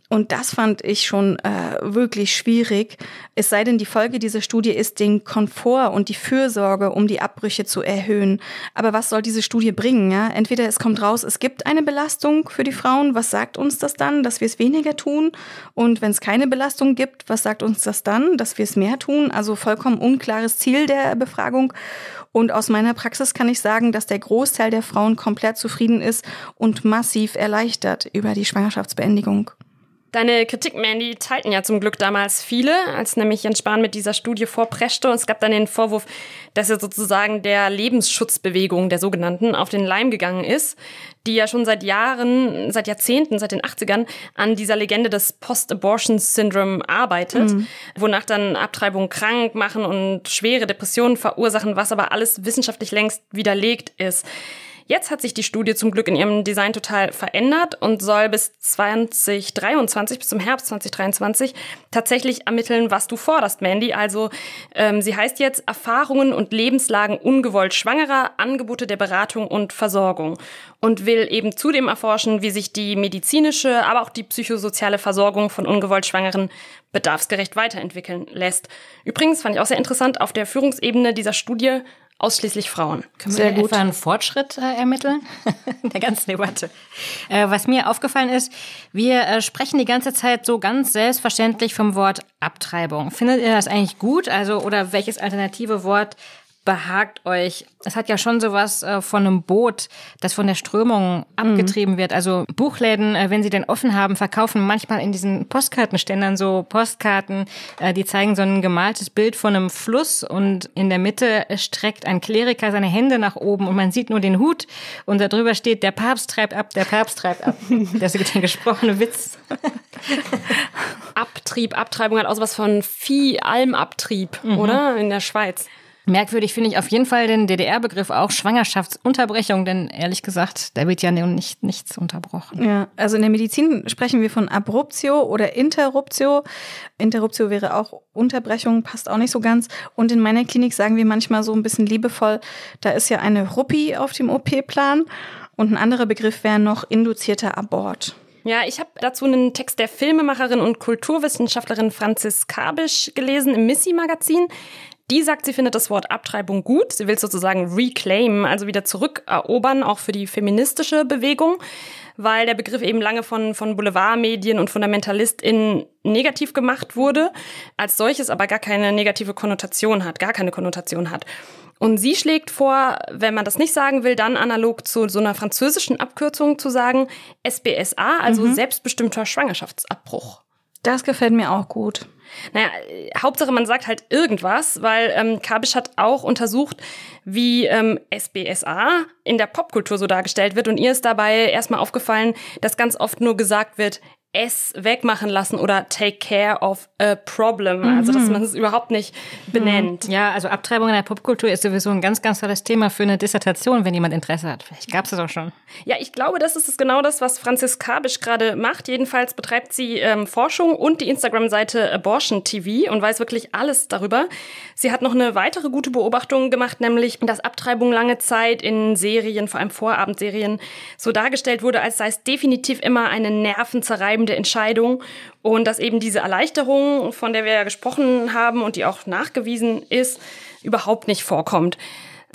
Und das fand ich schon äh, wirklich schwierig. Es sei denn, die Folge dieser Studie ist, den Komfort und die Fürsorge um die Abbrüche zu erhöhen. Aber was soll diese Studie bringen? Ja? Entweder es kommt raus, es gibt eine Belastung für die Frauen. Was sagt uns das dann, dass wir es weniger tun? Und wenn es keine Belastung gibt, was sagt uns das dann, dass wir es mehr tun? Also vollkommen unklares Ziel der Befragung. Und aus meiner Praxis kann ich sagen, dass der Großteil der Frauen komplett zufrieden ist und massiv erleichtert über die Schwangerschaftsbeendigung.
Deine Kritik, Mandy, teilten ja zum Glück damals viele, als nämlich Jens Spahn mit dieser Studie vorpreschte. Und es gab dann den Vorwurf, dass er sozusagen der Lebensschutzbewegung, der sogenannten, auf den Leim gegangen ist, die ja schon seit Jahren, seit Jahrzehnten, seit den 80ern an dieser Legende des Post-Abortion-Syndrome arbeitet, mhm. wonach dann Abtreibungen krank machen und schwere Depressionen verursachen, was aber alles wissenschaftlich längst widerlegt ist. Jetzt hat sich die Studie zum Glück in ihrem Design total verändert und soll bis 2023, bis zum Herbst 2023 tatsächlich ermitteln, was du forderst, Mandy. Also ähm, sie heißt jetzt Erfahrungen und Lebenslagen ungewollt Schwangerer, Angebote der Beratung und Versorgung und will eben zudem erforschen, wie sich die medizinische, aber auch die psychosoziale Versorgung von ungewollt Schwangeren bedarfsgerecht weiterentwickeln lässt. Übrigens fand ich auch sehr interessant, auf der Führungsebene dieser Studie Ausschließlich Frauen. Können Sehr wir gut. etwa einen Fortschritt äh, ermitteln in der ganzen Debatte?
Äh, was mir aufgefallen ist, wir äh, sprechen die ganze Zeit so ganz selbstverständlich vom Wort Abtreibung. Findet ihr das eigentlich gut? Also, oder welches alternative Wort behagt euch. Es hat ja schon sowas äh, von einem Boot, das von der Strömung mhm. abgetrieben mhm. wird. Also Buchläden, äh, wenn sie denn offen haben, verkaufen manchmal in diesen Postkartenständern so Postkarten, äh, die zeigen so ein gemaltes Bild von einem Fluss und in der Mitte streckt ein Kleriker seine Hände nach oben und man sieht nur den Hut und da drüber steht, der Papst treibt ab, der Papst treibt ab. das ist ein gesprochener Witz.
Abtrieb, Abtreibung hat auch was von Vieh, Almabtrieb, mhm. oder? In der Schweiz. Merkwürdig finde ich auf jeden
Fall den DDR-Begriff auch Schwangerschaftsunterbrechung, denn ehrlich gesagt, da wird ja nicht, nichts unterbrochen.
Ja, also in der Medizin sprechen wir von Abruptio oder Interruptio. Interruptio wäre auch Unterbrechung, passt auch nicht so ganz. Und in meiner Klinik sagen wir manchmal so ein bisschen liebevoll, da ist ja eine Ruppi auf dem OP-Plan. Und ein anderer Begriff wäre noch induzierter Abort.
Ja, ich habe dazu einen Text der Filmemacherin und Kulturwissenschaftlerin Franziska Kabisch gelesen im Missy-Magazin. Die sagt, sie findet das Wort Abtreibung gut. Sie will sozusagen reclaimen, also wieder zurückerobern, auch für die feministische Bewegung, weil der Begriff eben lange von, von Boulevardmedien und FundamentalistInnen negativ gemacht wurde, als solches aber gar keine negative Konnotation hat, gar keine Konnotation hat. Und sie schlägt vor, wenn man das nicht sagen will, dann analog zu so einer französischen Abkürzung zu sagen, SBSA, also mhm. selbstbestimmter Schwangerschaftsabbruch.
Das gefällt mir auch gut.
Naja, Hauptsache man sagt halt irgendwas, weil ähm, Kabisch hat auch untersucht, wie ähm, SBSA in der Popkultur so dargestellt wird. Und ihr ist dabei erstmal aufgefallen, dass ganz oft nur gesagt wird, es wegmachen lassen oder take care of a problem. Mhm. Also, dass man mhm. es überhaupt nicht benennt. Mhm. Ja, also Abtreibung in der Popkultur ist sowieso ein ganz,
ganz tolles Thema für eine Dissertation, wenn jemand Interesse hat. Vielleicht gab es das auch schon.
Ja, ich glaube, das ist genau das, was Franziska Bisch gerade macht. Jedenfalls betreibt sie ähm, Forschung und die Instagram-Seite Abortion TV und weiß wirklich alles darüber. Sie hat noch eine weitere gute Beobachtung gemacht, nämlich, dass Abtreibung lange Zeit in Serien, vor allem Vorabendserien, so dargestellt wurde, als sei es definitiv immer eine nervenzerreibende lebende Entscheidung und dass eben diese Erleichterung, von der wir ja gesprochen haben und die auch nachgewiesen ist, überhaupt nicht vorkommt.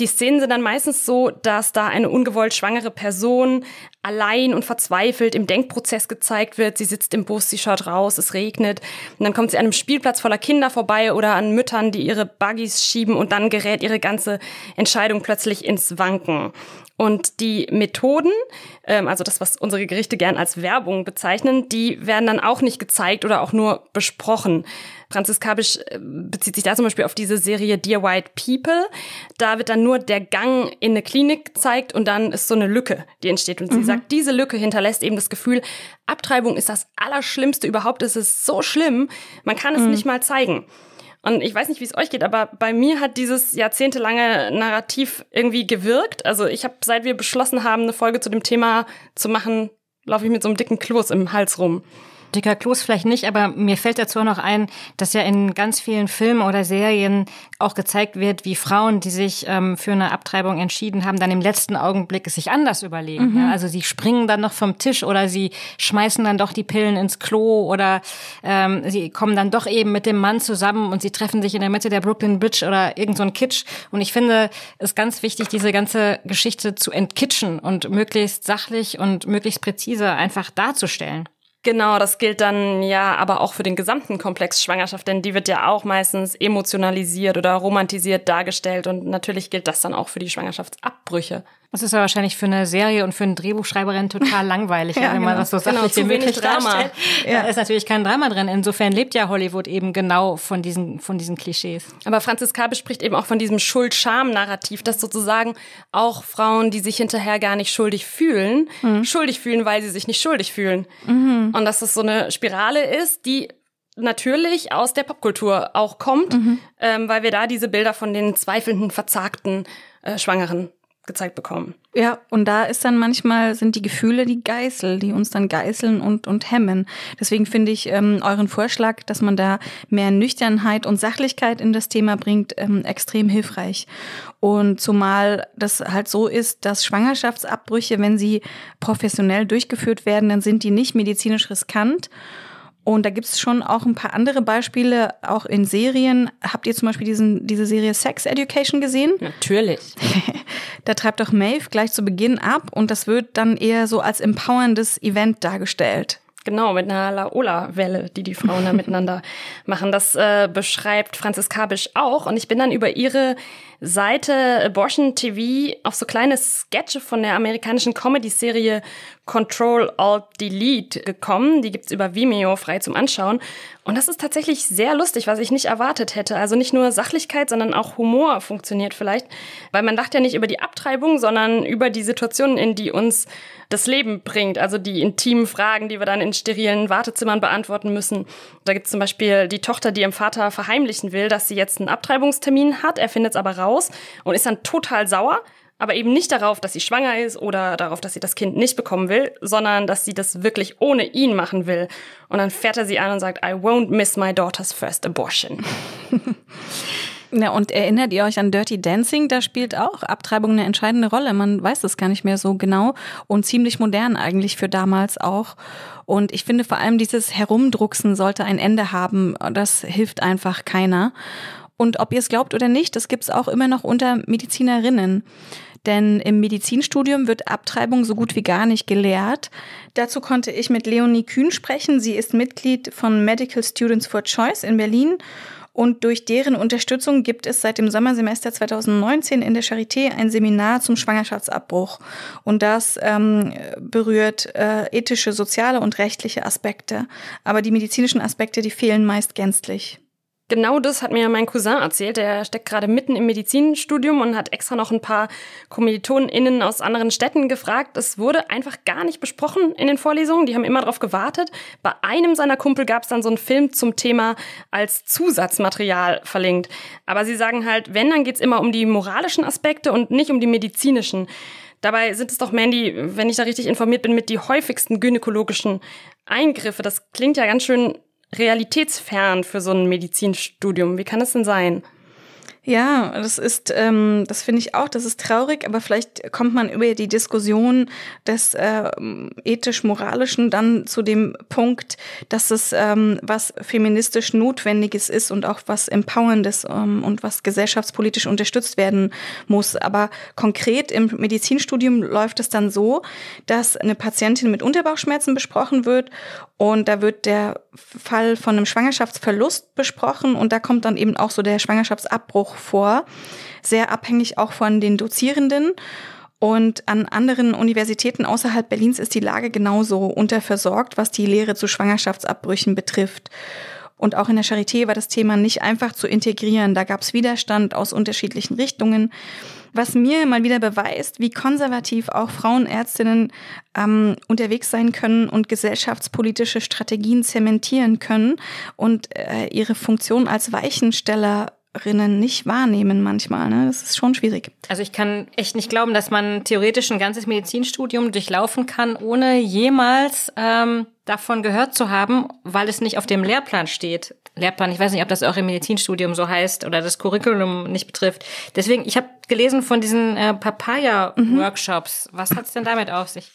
Die Szenen sind dann meistens so, dass da eine ungewollt schwangere Person allein und verzweifelt im Denkprozess gezeigt wird. Sie sitzt im Bus, sie schaut raus, es regnet. Und dann kommt sie an einem Spielplatz voller Kinder vorbei oder an Müttern, die ihre Buggies schieben und dann gerät ihre ganze Entscheidung plötzlich ins Wanken. Und die Methoden, ähm, also das, was unsere Gerichte gern als Werbung bezeichnen, die werden dann auch nicht gezeigt oder auch nur besprochen. Franziskabisch äh, bezieht sich da zum Beispiel auf diese Serie Dear White People. Da wird dann nur der Gang in eine Klinik gezeigt und dann ist so eine Lücke, die entsteht. Und mhm. sie sagt, diese Lücke hinterlässt eben das Gefühl, Abtreibung ist das Allerschlimmste überhaupt. Es ist so schlimm, man kann es mhm. nicht mal zeigen. Und ich weiß nicht, wie es euch geht, aber bei mir hat dieses jahrzehntelange Narrativ irgendwie gewirkt. Also ich habe, seit wir beschlossen haben, eine Folge zu dem Thema zu machen, laufe ich mit so einem dicken Kloß im Hals rum. Dicker Kloß vielleicht nicht, aber mir fällt dazu noch ein,
dass ja in ganz vielen Filmen oder Serien auch gezeigt wird, wie Frauen, die sich ähm, für eine Abtreibung entschieden haben, dann im letzten Augenblick es sich anders überlegen. Mhm. Ne? Also sie springen dann noch vom Tisch oder sie schmeißen dann doch die Pillen ins Klo oder ähm, sie kommen dann doch eben mit dem Mann zusammen und sie treffen sich in der Mitte der Brooklyn Bridge oder irgend so ein Kitsch. Und ich finde es ganz wichtig, diese ganze Geschichte zu entkitschen und möglichst sachlich und möglichst präzise einfach darzustellen.
Genau, das gilt dann ja aber auch für den gesamten Komplex Schwangerschaft, denn die wird ja auch meistens emotionalisiert oder romantisiert dargestellt und natürlich gilt das dann auch für die Schwangerschaftsabbrüche.
Das ist ja wahrscheinlich für eine Serie und für eine Drehbuchschreiberin total langweilig,
ja, ne, wenn genau. man das so sagt. genau, möglich Drama.
Ja. Da ist natürlich kein Drama drin. Insofern lebt ja Hollywood eben genau von diesen,
von diesen Klischees. Aber Franziska bespricht eben auch von diesem Schuld-Scham-Narrativ, dass sozusagen auch Frauen, die sich hinterher gar nicht schuldig fühlen, mhm. schuldig fühlen, weil sie sich nicht schuldig fühlen. Mhm. Und dass das so eine Spirale ist, die natürlich aus der Popkultur auch kommt, mhm. ähm, weil wir da diese Bilder von den zweifelnden, verzagten äh, Schwangeren gezeigt bekommen.
Ja, und da ist dann manchmal, sind die Gefühle die Geißel, die uns dann geißeln und, und hemmen. Deswegen finde ich ähm, euren Vorschlag, dass man da mehr Nüchternheit und Sachlichkeit in das Thema bringt, ähm, extrem hilfreich. Und zumal das halt so ist, dass Schwangerschaftsabbrüche, wenn sie professionell durchgeführt werden, dann sind die nicht medizinisch riskant und da gibt es schon auch ein paar andere Beispiele, auch in Serien. Habt ihr zum Beispiel diesen, diese Serie Sex Education gesehen? Natürlich. da treibt doch Maeve gleich zu Beginn ab und das wird dann eher so als empowerndes Event dargestellt. Genau, mit einer Laola-Welle, die die Frauen da miteinander
machen. Das äh, beschreibt Franziska Bisch auch. Und ich bin dann über ihre Seite Abortion äh, TV auf so kleine Sketche von der amerikanischen Comedy-Serie Control Alt Delete gekommen. Die gibt's über Vimeo frei zum Anschauen. Und das ist tatsächlich sehr lustig, was ich nicht erwartet hätte. Also nicht nur Sachlichkeit, sondern auch Humor funktioniert vielleicht. Weil man lacht ja nicht über die Abtreibung, sondern über die Situationen, in die uns das Leben bringt. Also die intimen Fragen, die wir dann in sterilen Wartezimmern beantworten müssen. Da gibt's zum Beispiel die Tochter, die ihrem Vater verheimlichen will, dass sie jetzt einen Abtreibungstermin hat. Er findet's aber raus raus und ist dann total sauer, aber eben nicht darauf, dass sie schwanger ist oder darauf, dass sie das Kind nicht bekommen will, sondern dass sie das wirklich ohne ihn machen will. Und dann fährt er sie an und sagt, I won't miss my daughter's first abortion.
Ja, und erinnert ihr euch an Dirty Dancing? Da spielt auch Abtreibung eine entscheidende Rolle. Man weiß es gar nicht mehr so genau und ziemlich modern eigentlich für damals auch. Und ich finde vor allem dieses Herumdrucksen sollte ein Ende haben. Das hilft einfach keiner. Und ob ihr es glaubt oder nicht, das gibt es auch immer noch unter Medizinerinnen. Denn im Medizinstudium wird Abtreibung so gut wie gar nicht gelehrt. Dazu konnte ich mit Leonie Kühn sprechen. Sie ist Mitglied von Medical Students for Choice in Berlin. Und durch deren Unterstützung gibt es seit dem Sommersemester 2019 in der Charité ein Seminar zum Schwangerschaftsabbruch. Und das ähm, berührt äh, ethische, soziale und rechtliche Aspekte. Aber die medizinischen Aspekte, die fehlen meist gänzlich.
Genau das hat mir mein Cousin erzählt. Der steckt gerade mitten im Medizinstudium und hat extra noch ein paar KommilitonInnen aus anderen Städten gefragt. Es wurde einfach gar nicht besprochen in den Vorlesungen. Die haben immer darauf gewartet. Bei einem seiner Kumpel gab es dann so einen Film zum Thema als Zusatzmaterial verlinkt. Aber sie sagen halt, wenn, dann geht's immer um die moralischen Aspekte und nicht um die medizinischen. Dabei sind es doch, Mandy, wenn ich da richtig informiert bin, mit die häufigsten gynäkologischen Eingriffe. Das klingt ja ganz schön realitätsfern für so ein
Medizinstudium. Wie kann das denn sein? Ja, das ist, ähm, das finde ich auch, das ist traurig, aber vielleicht kommt man über die Diskussion des äh, ethisch-moralischen dann zu dem Punkt, dass es ähm, was feministisch Notwendiges ist und auch was Empowerndes ähm, und was gesellschaftspolitisch unterstützt werden muss. Aber konkret im Medizinstudium läuft es dann so, dass eine Patientin mit Unterbauchschmerzen besprochen wird und da wird der Fall von einem Schwangerschaftsverlust besprochen und da kommt dann eben auch so der Schwangerschaftsabbruch vor, sehr abhängig auch von den Dozierenden. Und an anderen Universitäten außerhalb Berlins ist die Lage genauso unterversorgt, was die Lehre zu Schwangerschaftsabbrüchen betrifft. Und auch in der Charité war das Thema nicht einfach zu integrieren. Da gab es Widerstand aus unterschiedlichen Richtungen was mir mal wieder beweist, wie konservativ auch Frauenärztinnen ähm, unterwegs sein können und gesellschaftspolitische Strategien zementieren können und äh, ihre Funktion als Weichensteller nicht wahrnehmen manchmal. Ne? Das ist schon schwierig. Also
ich kann echt nicht glauben, dass man theoretisch ein ganzes Medizinstudium durchlaufen kann, ohne jemals ähm, davon gehört zu haben, weil es nicht auf dem Lehrplan steht. Lehrplan, ich weiß nicht, ob das auch im Medizinstudium so heißt oder das Curriculum nicht betrifft. Deswegen, ich habe gelesen von diesen äh, Papaya-Workshops. Mhm. Was hat's denn damit auf sich?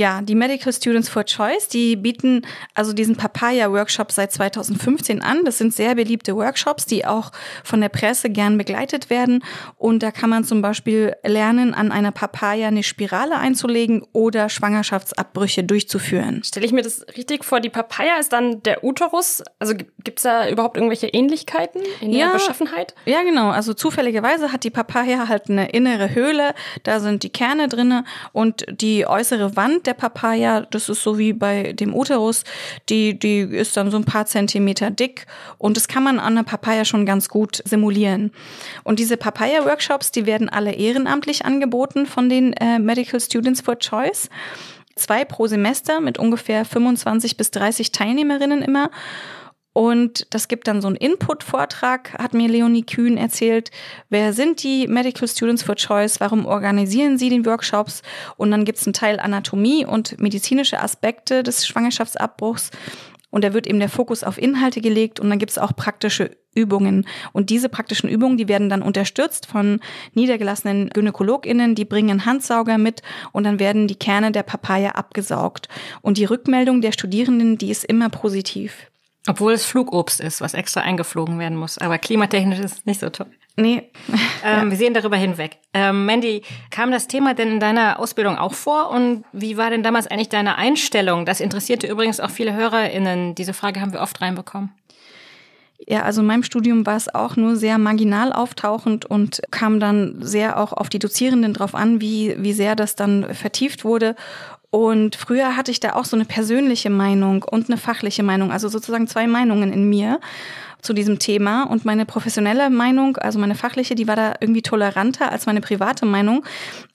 Ja, die Medical Students for Choice, die bieten also diesen Papaya-Workshop seit 2015 an. Das sind sehr beliebte Workshops, die auch von der Presse gern begleitet werden. Und da kann man zum Beispiel lernen, an einer Papaya eine Spirale einzulegen oder Schwangerschaftsabbrüche durchzuführen. Stelle
ich mir das richtig vor, die Papaya ist dann der Uterus. Also gibt es da überhaupt
irgendwelche Ähnlichkeiten in ja, der Beschaffenheit? Ja, genau. Also zufälligerweise hat die Papaya halt eine innere Höhle, da sind die Kerne drin und die äußere Wand der Papaya. Das ist so wie bei dem Uterus. Die, die ist dann so ein paar Zentimeter dick. Und das kann man an der Papaya schon ganz gut simulieren. Und diese Papaya-Workshops, die werden alle ehrenamtlich angeboten von den äh, Medical Students for Choice zwei pro Semester mit ungefähr 25 bis 30 Teilnehmerinnen immer. Und das gibt dann so einen Input-Vortrag, hat mir Leonie Kühn erzählt. Wer sind die Medical Students for Choice? Warum organisieren sie den Workshops? Und dann gibt es einen Teil Anatomie und medizinische Aspekte des Schwangerschaftsabbruchs. Und da wird eben der Fokus auf Inhalte gelegt und dann gibt es auch praktische Übungen. Und diese praktischen Übungen, die werden dann unterstützt von niedergelassenen GynäkologInnen, die bringen Handsauger mit und dann werden die Kerne der Papaya abgesaugt. Und die Rückmeldung der Studierenden, die ist immer positiv.
Obwohl es Flugobst ist, was extra eingeflogen werden muss. Aber klimatechnisch ist es nicht so toll. Nee. Ähm, ja. Wir sehen darüber hinweg. Ähm, Mandy, kam das Thema denn in deiner Ausbildung auch vor? Und wie war denn damals eigentlich deine
Einstellung? Das interessierte übrigens auch viele HörerInnen. Diese Frage haben wir oft reinbekommen. Ja, also in meinem Studium war es auch nur sehr marginal auftauchend und kam dann sehr auch auf die Dozierenden drauf an, wie, wie sehr das dann vertieft wurde. Und früher hatte ich da auch so eine persönliche Meinung und eine fachliche Meinung, also sozusagen zwei Meinungen in mir zu diesem Thema. Und meine professionelle Meinung, also meine fachliche, die war da irgendwie toleranter als meine private Meinung.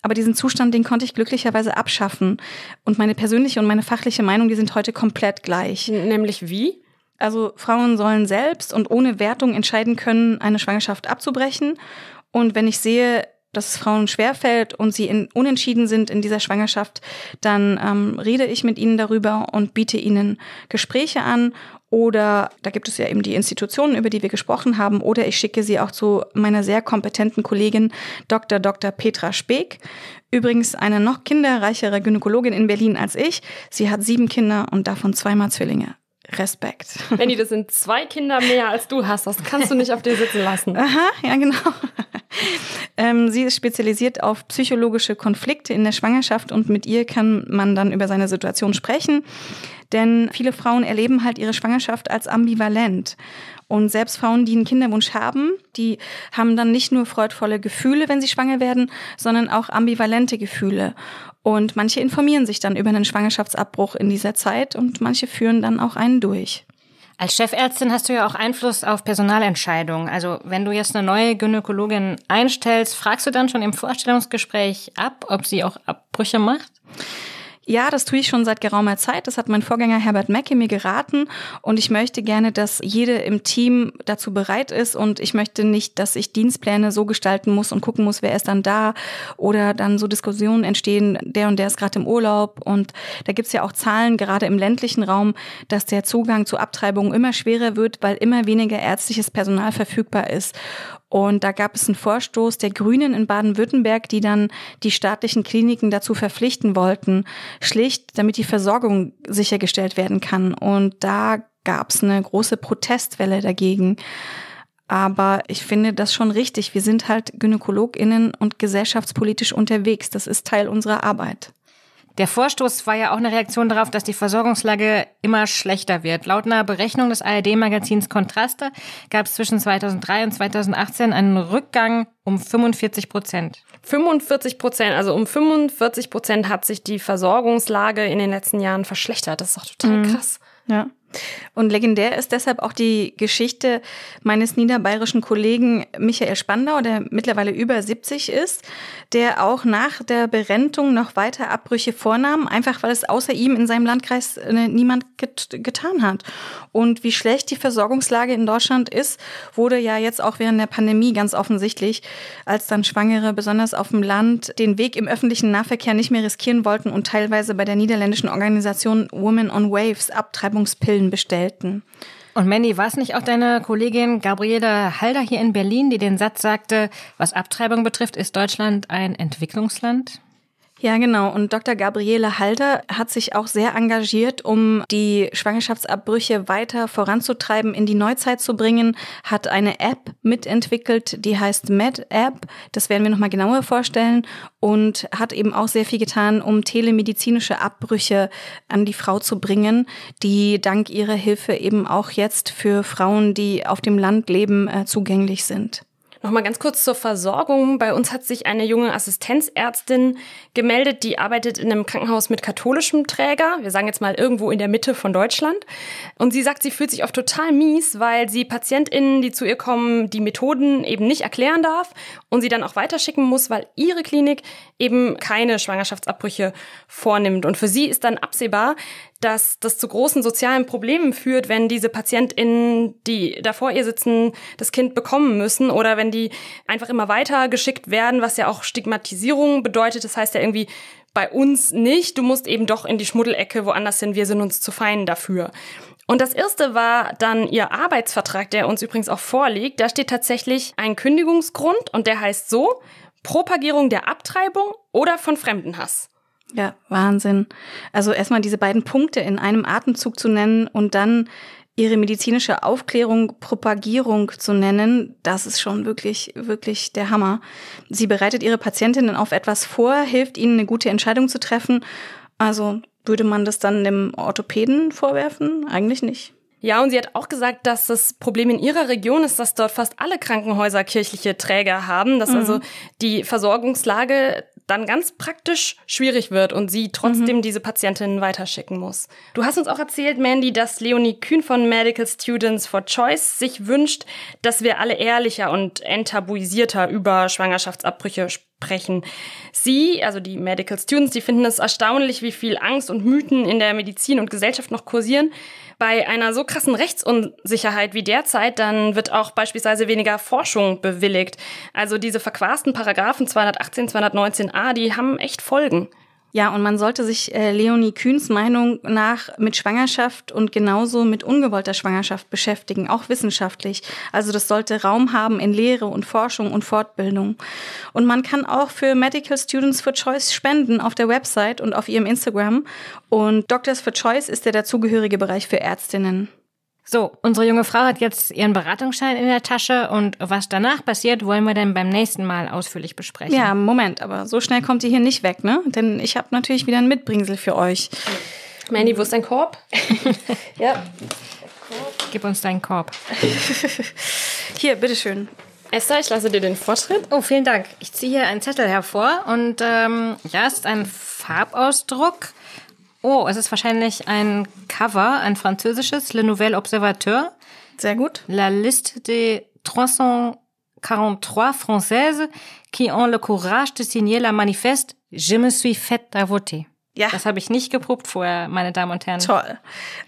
Aber diesen Zustand, den konnte ich glücklicherweise abschaffen. Und meine persönliche und meine fachliche Meinung, die sind heute komplett gleich. Nämlich wie? Also Frauen sollen selbst und ohne Wertung entscheiden können, eine Schwangerschaft abzubrechen. Und wenn ich sehe, dass es Frauen schwerfällt und sie in, unentschieden sind in dieser Schwangerschaft, dann ähm, rede ich mit ihnen darüber und biete ihnen Gespräche an. Oder da gibt es ja eben die Institutionen, über die wir gesprochen haben. Oder ich schicke sie auch zu meiner sehr kompetenten Kollegin Dr. Dr. Petra Speek. Übrigens eine noch kinderreichere Gynäkologin in Berlin als ich. Sie hat sieben Kinder und davon zweimal Zwillinge. Respekt.
Benny, das sind zwei Kinder mehr als
du hast. Das kannst du nicht auf dir sitzen lassen. Aha, ja, genau. Ähm, sie ist spezialisiert auf psychologische Konflikte in der Schwangerschaft und mit ihr kann man dann über seine Situation sprechen. Denn viele Frauen erleben halt ihre Schwangerschaft als ambivalent. Und selbst Frauen, die einen Kinderwunsch haben, die haben dann nicht nur freudvolle Gefühle, wenn sie schwanger werden, sondern auch ambivalente Gefühle. Und manche informieren sich dann über einen Schwangerschaftsabbruch in dieser Zeit und manche führen dann auch einen durch.
Als Chefärztin hast du ja auch Einfluss auf Personalentscheidungen. Also wenn du jetzt eine neue Gynäkologin einstellst, fragst du dann schon im Vorstellungsgespräch ab, ob sie auch Abbrüche macht?
Ja, das tue ich schon seit geraumer Zeit. Das hat mein Vorgänger Herbert Mecke mir geraten. Und ich möchte gerne, dass jede im Team dazu bereit ist. Und ich möchte nicht, dass ich Dienstpläne so gestalten muss und gucken muss, wer ist dann da. Oder dann so Diskussionen entstehen, der und der ist gerade im Urlaub. Und da gibt's ja auch Zahlen, gerade im ländlichen Raum, dass der Zugang zu Abtreibungen immer schwerer wird, weil immer weniger ärztliches Personal verfügbar ist. Und da gab es einen Vorstoß der Grünen in Baden-Württemberg, die dann die staatlichen Kliniken dazu verpflichten wollten, schlicht, damit die Versorgung sichergestellt werden kann. Und da gab es eine große Protestwelle dagegen. Aber ich finde das schon richtig. Wir sind halt Gynäkologinnen und gesellschaftspolitisch unterwegs. Das ist Teil unserer Arbeit. Der Vorstoß war ja auch eine Reaktion darauf,
dass die Versorgungslage immer schlechter wird. Laut einer Berechnung des ARD-Magazins Kontraste gab es zwischen 2003 und 2018 einen Rückgang um 45 Prozent.
45 Prozent, also um 45 Prozent hat sich die Versorgungslage in den letzten Jahren
verschlechtert. Das ist doch total mhm. krass. Ja. Und legendär ist deshalb auch die Geschichte meines niederbayerischen Kollegen Michael Spandau, der mittlerweile über 70 ist, der auch nach der Berentung noch weiter Abbrüche vornahm, einfach weil es außer ihm in seinem Landkreis äh, niemand get getan hat. Und wie schlecht die Versorgungslage in Deutschland ist, wurde ja jetzt auch während der Pandemie ganz offensichtlich, als dann Schwangere besonders auf dem Land den Weg im öffentlichen Nahverkehr nicht mehr riskieren wollten und teilweise bei der niederländischen Organisation Women on Waves Abtreibungspillen Windeln bestellten. Und Mandy, war es nicht auch deine
Kollegin Gabriele Halder hier in Berlin, die den Satz sagte, was Abtreibung betrifft, ist Deutschland
ein Entwicklungsland? Ja, genau. Und Dr. Gabriele Halter hat sich auch sehr engagiert, um die Schwangerschaftsabbrüche weiter voranzutreiben, in die Neuzeit zu bringen, hat eine App mitentwickelt, die heißt MedApp. Das werden wir nochmal genauer vorstellen und hat eben auch sehr viel getan, um telemedizinische Abbrüche an die Frau zu bringen, die dank ihrer Hilfe eben auch jetzt für Frauen, die auf dem Land leben, äh, zugänglich sind. Nochmal ganz kurz zur Versorgung. Bei uns hat sich eine junge
Assistenzärztin gemeldet, die arbeitet in einem Krankenhaus mit katholischem Träger. Wir sagen jetzt mal irgendwo in der Mitte von Deutschland. Und sie sagt, sie fühlt sich oft total mies, weil sie PatientInnen, die zu ihr kommen, die Methoden eben nicht erklären darf und sie dann auch weiterschicken muss, weil ihre Klinik eben keine Schwangerschaftsabbrüche vornimmt. Und für sie ist dann absehbar, dass das zu großen sozialen Problemen führt, wenn diese PatientInnen, die da vor ihr sitzen, das Kind bekommen müssen oder wenn die einfach immer weiter geschickt werden, was ja auch Stigmatisierung bedeutet. Das heißt ja irgendwie, bei uns nicht, du musst eben doch in die Schmuddelecke woanders hin, wir sind uns zu fein dafür. Und das erste war dann ihr Arbeitsvertrag, der uns übrigens auch vorliegt. Da steht tatsächlich ein Kündigungsgrund und der heißt so, Propagierung
der Abtreibung oder von Fremdenhass. Ja, Wahnsinn. Also erstmal diese beiden Punkte in einem Atemzug zu nennen und dann ihre medizinische Aufklärung, Propagierung zu nennen, das ist schon wirklich, wirklich der Hammer. Sie bereitet ihre Patientinnen auf etwas vor, hilft ihnen, eine gute Entscheidung zu treffen. Also würde man das dann dem Orthopäden vorwerfen? Eigentlich nicht.
Ja, und sie hat auch gesagt, dass das Problem in ihrer Region ist, dass dort fast alle Krankenhäuser kirchliche Träger haben, dass mhm. also die Versorgungslage dann ganz praktisch schwierig wird und sie trotzdem mhm. diese Patientinnen weiterschicken muss. Du hast uns auch erzählt, Mandy, dass Leonie Kühn von Medical Students for Choice sich wünscht, dass wir alle ehrlicher und enttabuisierter über Schwangerschaftsabbrüche sprechen. Sie, also die Medical Students, die finden es erstaunlich, wie viel Angst und Mythen in der Medizin und Gesellschaft noch kursieren, bei einer so krassen Rechtsunsicherheit wie derzeit, dann wird auch beispielsweise weniger Forschung bewilligt. Also diese verquasten Paragraphen 218,
219a, die haben echt Folgen. Ja, und man sollte sich äh, Leonie Kühns Meinung nach mit Schwangerschaft und genauso mit ungewollter Schwangerschaft beschäftigen, auch wissenschaftlich. Also das sollte Raum haben in Lehre und Forschung und Fortbildung. Und man kann auch für Medical Students for Choice spenden auf der Website und auf ihrem Instagram. Und Doctors for Choice ist der dazugehörige Bereich für Ärztinnen. So, unsere junge Frau hat jetzt ihren
Beratungsschein in der Tasche und was danach passiert, wollen wir dann beim nächsten Mal ausführlich besprechen. Ja,
Moment, aber so schnell kommt ihr hier nicht weg, ne? Denn ich habe natürlich wieder ein Mitbringsel für euch. Mandy, wo ist dein Korb? ja. Korb. Gib uns deinen Korb.
hier, bitteschön. Esther, ich lasse dir den Vortritt. Oh, vielen Dank. Ich ziehe hier einen Zettel hervor und ähm, ja, es ist ein Farbausdruck Oh, es ist wahrscheinlich Cover, ein französisches, Le Nouvel Observateur. Sehr gut. La liste des 343 Françaises qui ont le courage de signer la manifeste Je me suis faite à voter. Ja. Das habe ich nicht geprobt vorher, meine Damen
und Herren. Toll.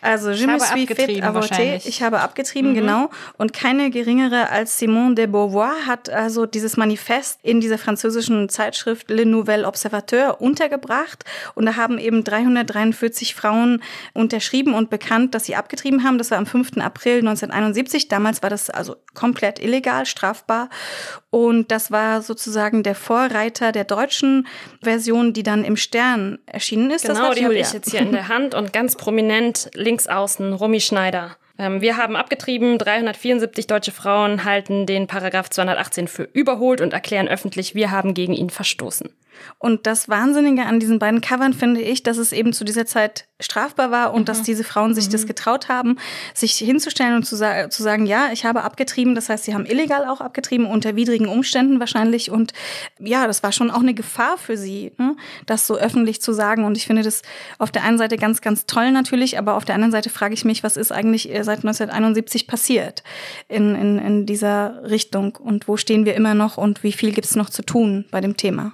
Also, je me suis fait avorter. Ich habe abgetrieben, mhm. genau. Und keine geringere als Simone de Beauvoir hat also dieses Manifest in dieser französischen Zeitschrift Le Nouvel Observateur untergebracht. Und da haben eben 343 Frauen unterschrieben und bekannt, dass sie abgetrieben haben. Das war am 5. April 1971. Damals war das also komplett illegal, strafbar. Und das war sozusagen der Vorreiter der deutschen Version, die dann im Stern erschien erschienen ist. Genau, die habe ich jetzt hier in der Hand
und ganz prominent links außen Romy Schneider. Ähm, wir haben abgetrieben, 374 deutsche Frauen halten den Paragraph 218 für überholt und erklären öffentlich, wir haben gegen ihn verstoßen.
Und das Wahnsinnige an diesen beiden Covern finde ich, dass es eben zu dieser Zeit strafbar war und mhm. dass diese Frauen sich mhm. das getraut haben, sich hinzustellen und zu, sa zu, sagen, ja, ich habe abgetrieben. Das heißt, sie haben illegal auch abgetrieben, unter widrigen Umständen wahrscheinlich. Und ja, das war schon auch eine Gefahr für sie, ne? das so öffentlich zu sagen. Und ich finde das auf der einen Seite ganz, ganz toll natürlich, aber auf der anderen Seite frage ich mich, was ist eigentlich äh, seit 1971 passiert in, in, in dieser Richtung? Und wo stehen wir immer noch und wie viel gibt es noch zu tun bei dem Thema?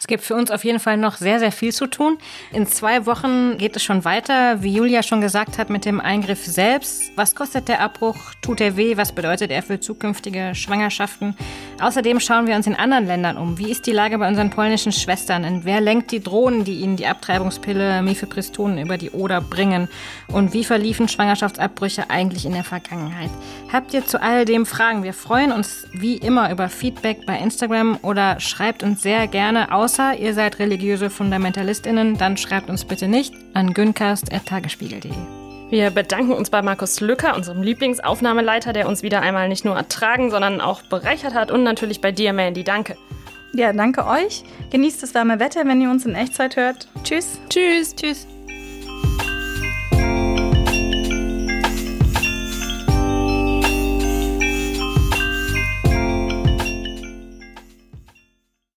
Es gibt für uns auf jeden Fall noch sehr, sehr viel zu tun. In zwei Wochen geht es schon weiter, wie Julia schon gesagt hat, mit dem Eingriff selbst. Was kostet der Abbruch? Tut er weh? Was bedeutet er für zukünftige Schwangerschaften? Außerdem schauen wir uns in anderen Ländern um. Wie ist die Lage bei unseren polnischen Schwestern? Und wer lenkt die Drohnen, die ihnen die Abtreibungspille Mifepristone über die Oder bringen? Und wie verliefen Schwangerschaftsabbrüche eigentlich in der Vergangenheit? Habt ihr zu all dem Fragen? Wir freuen uns wie immer über Feedback bei Instagram oder schreibt uns sehr gerne außer außer ihr seid religiöse FundamentalistInnen, dann schreibt uns bitte nicht an güncast.tagesspiegel.de.
Wir bedanken uns bei Markus Lücker, unserem Lieblingsaufnahmeleiter, der uns wieder einmal nicht nur ertragen, sondern auch bereichert hat und natürlich bei dir, Mandy. Danke.
Ja, danke euch. Genießt das warme Wetter, wenn ihr uns in Echtzeit hört. Tschüss. Tschüss. Tschüss.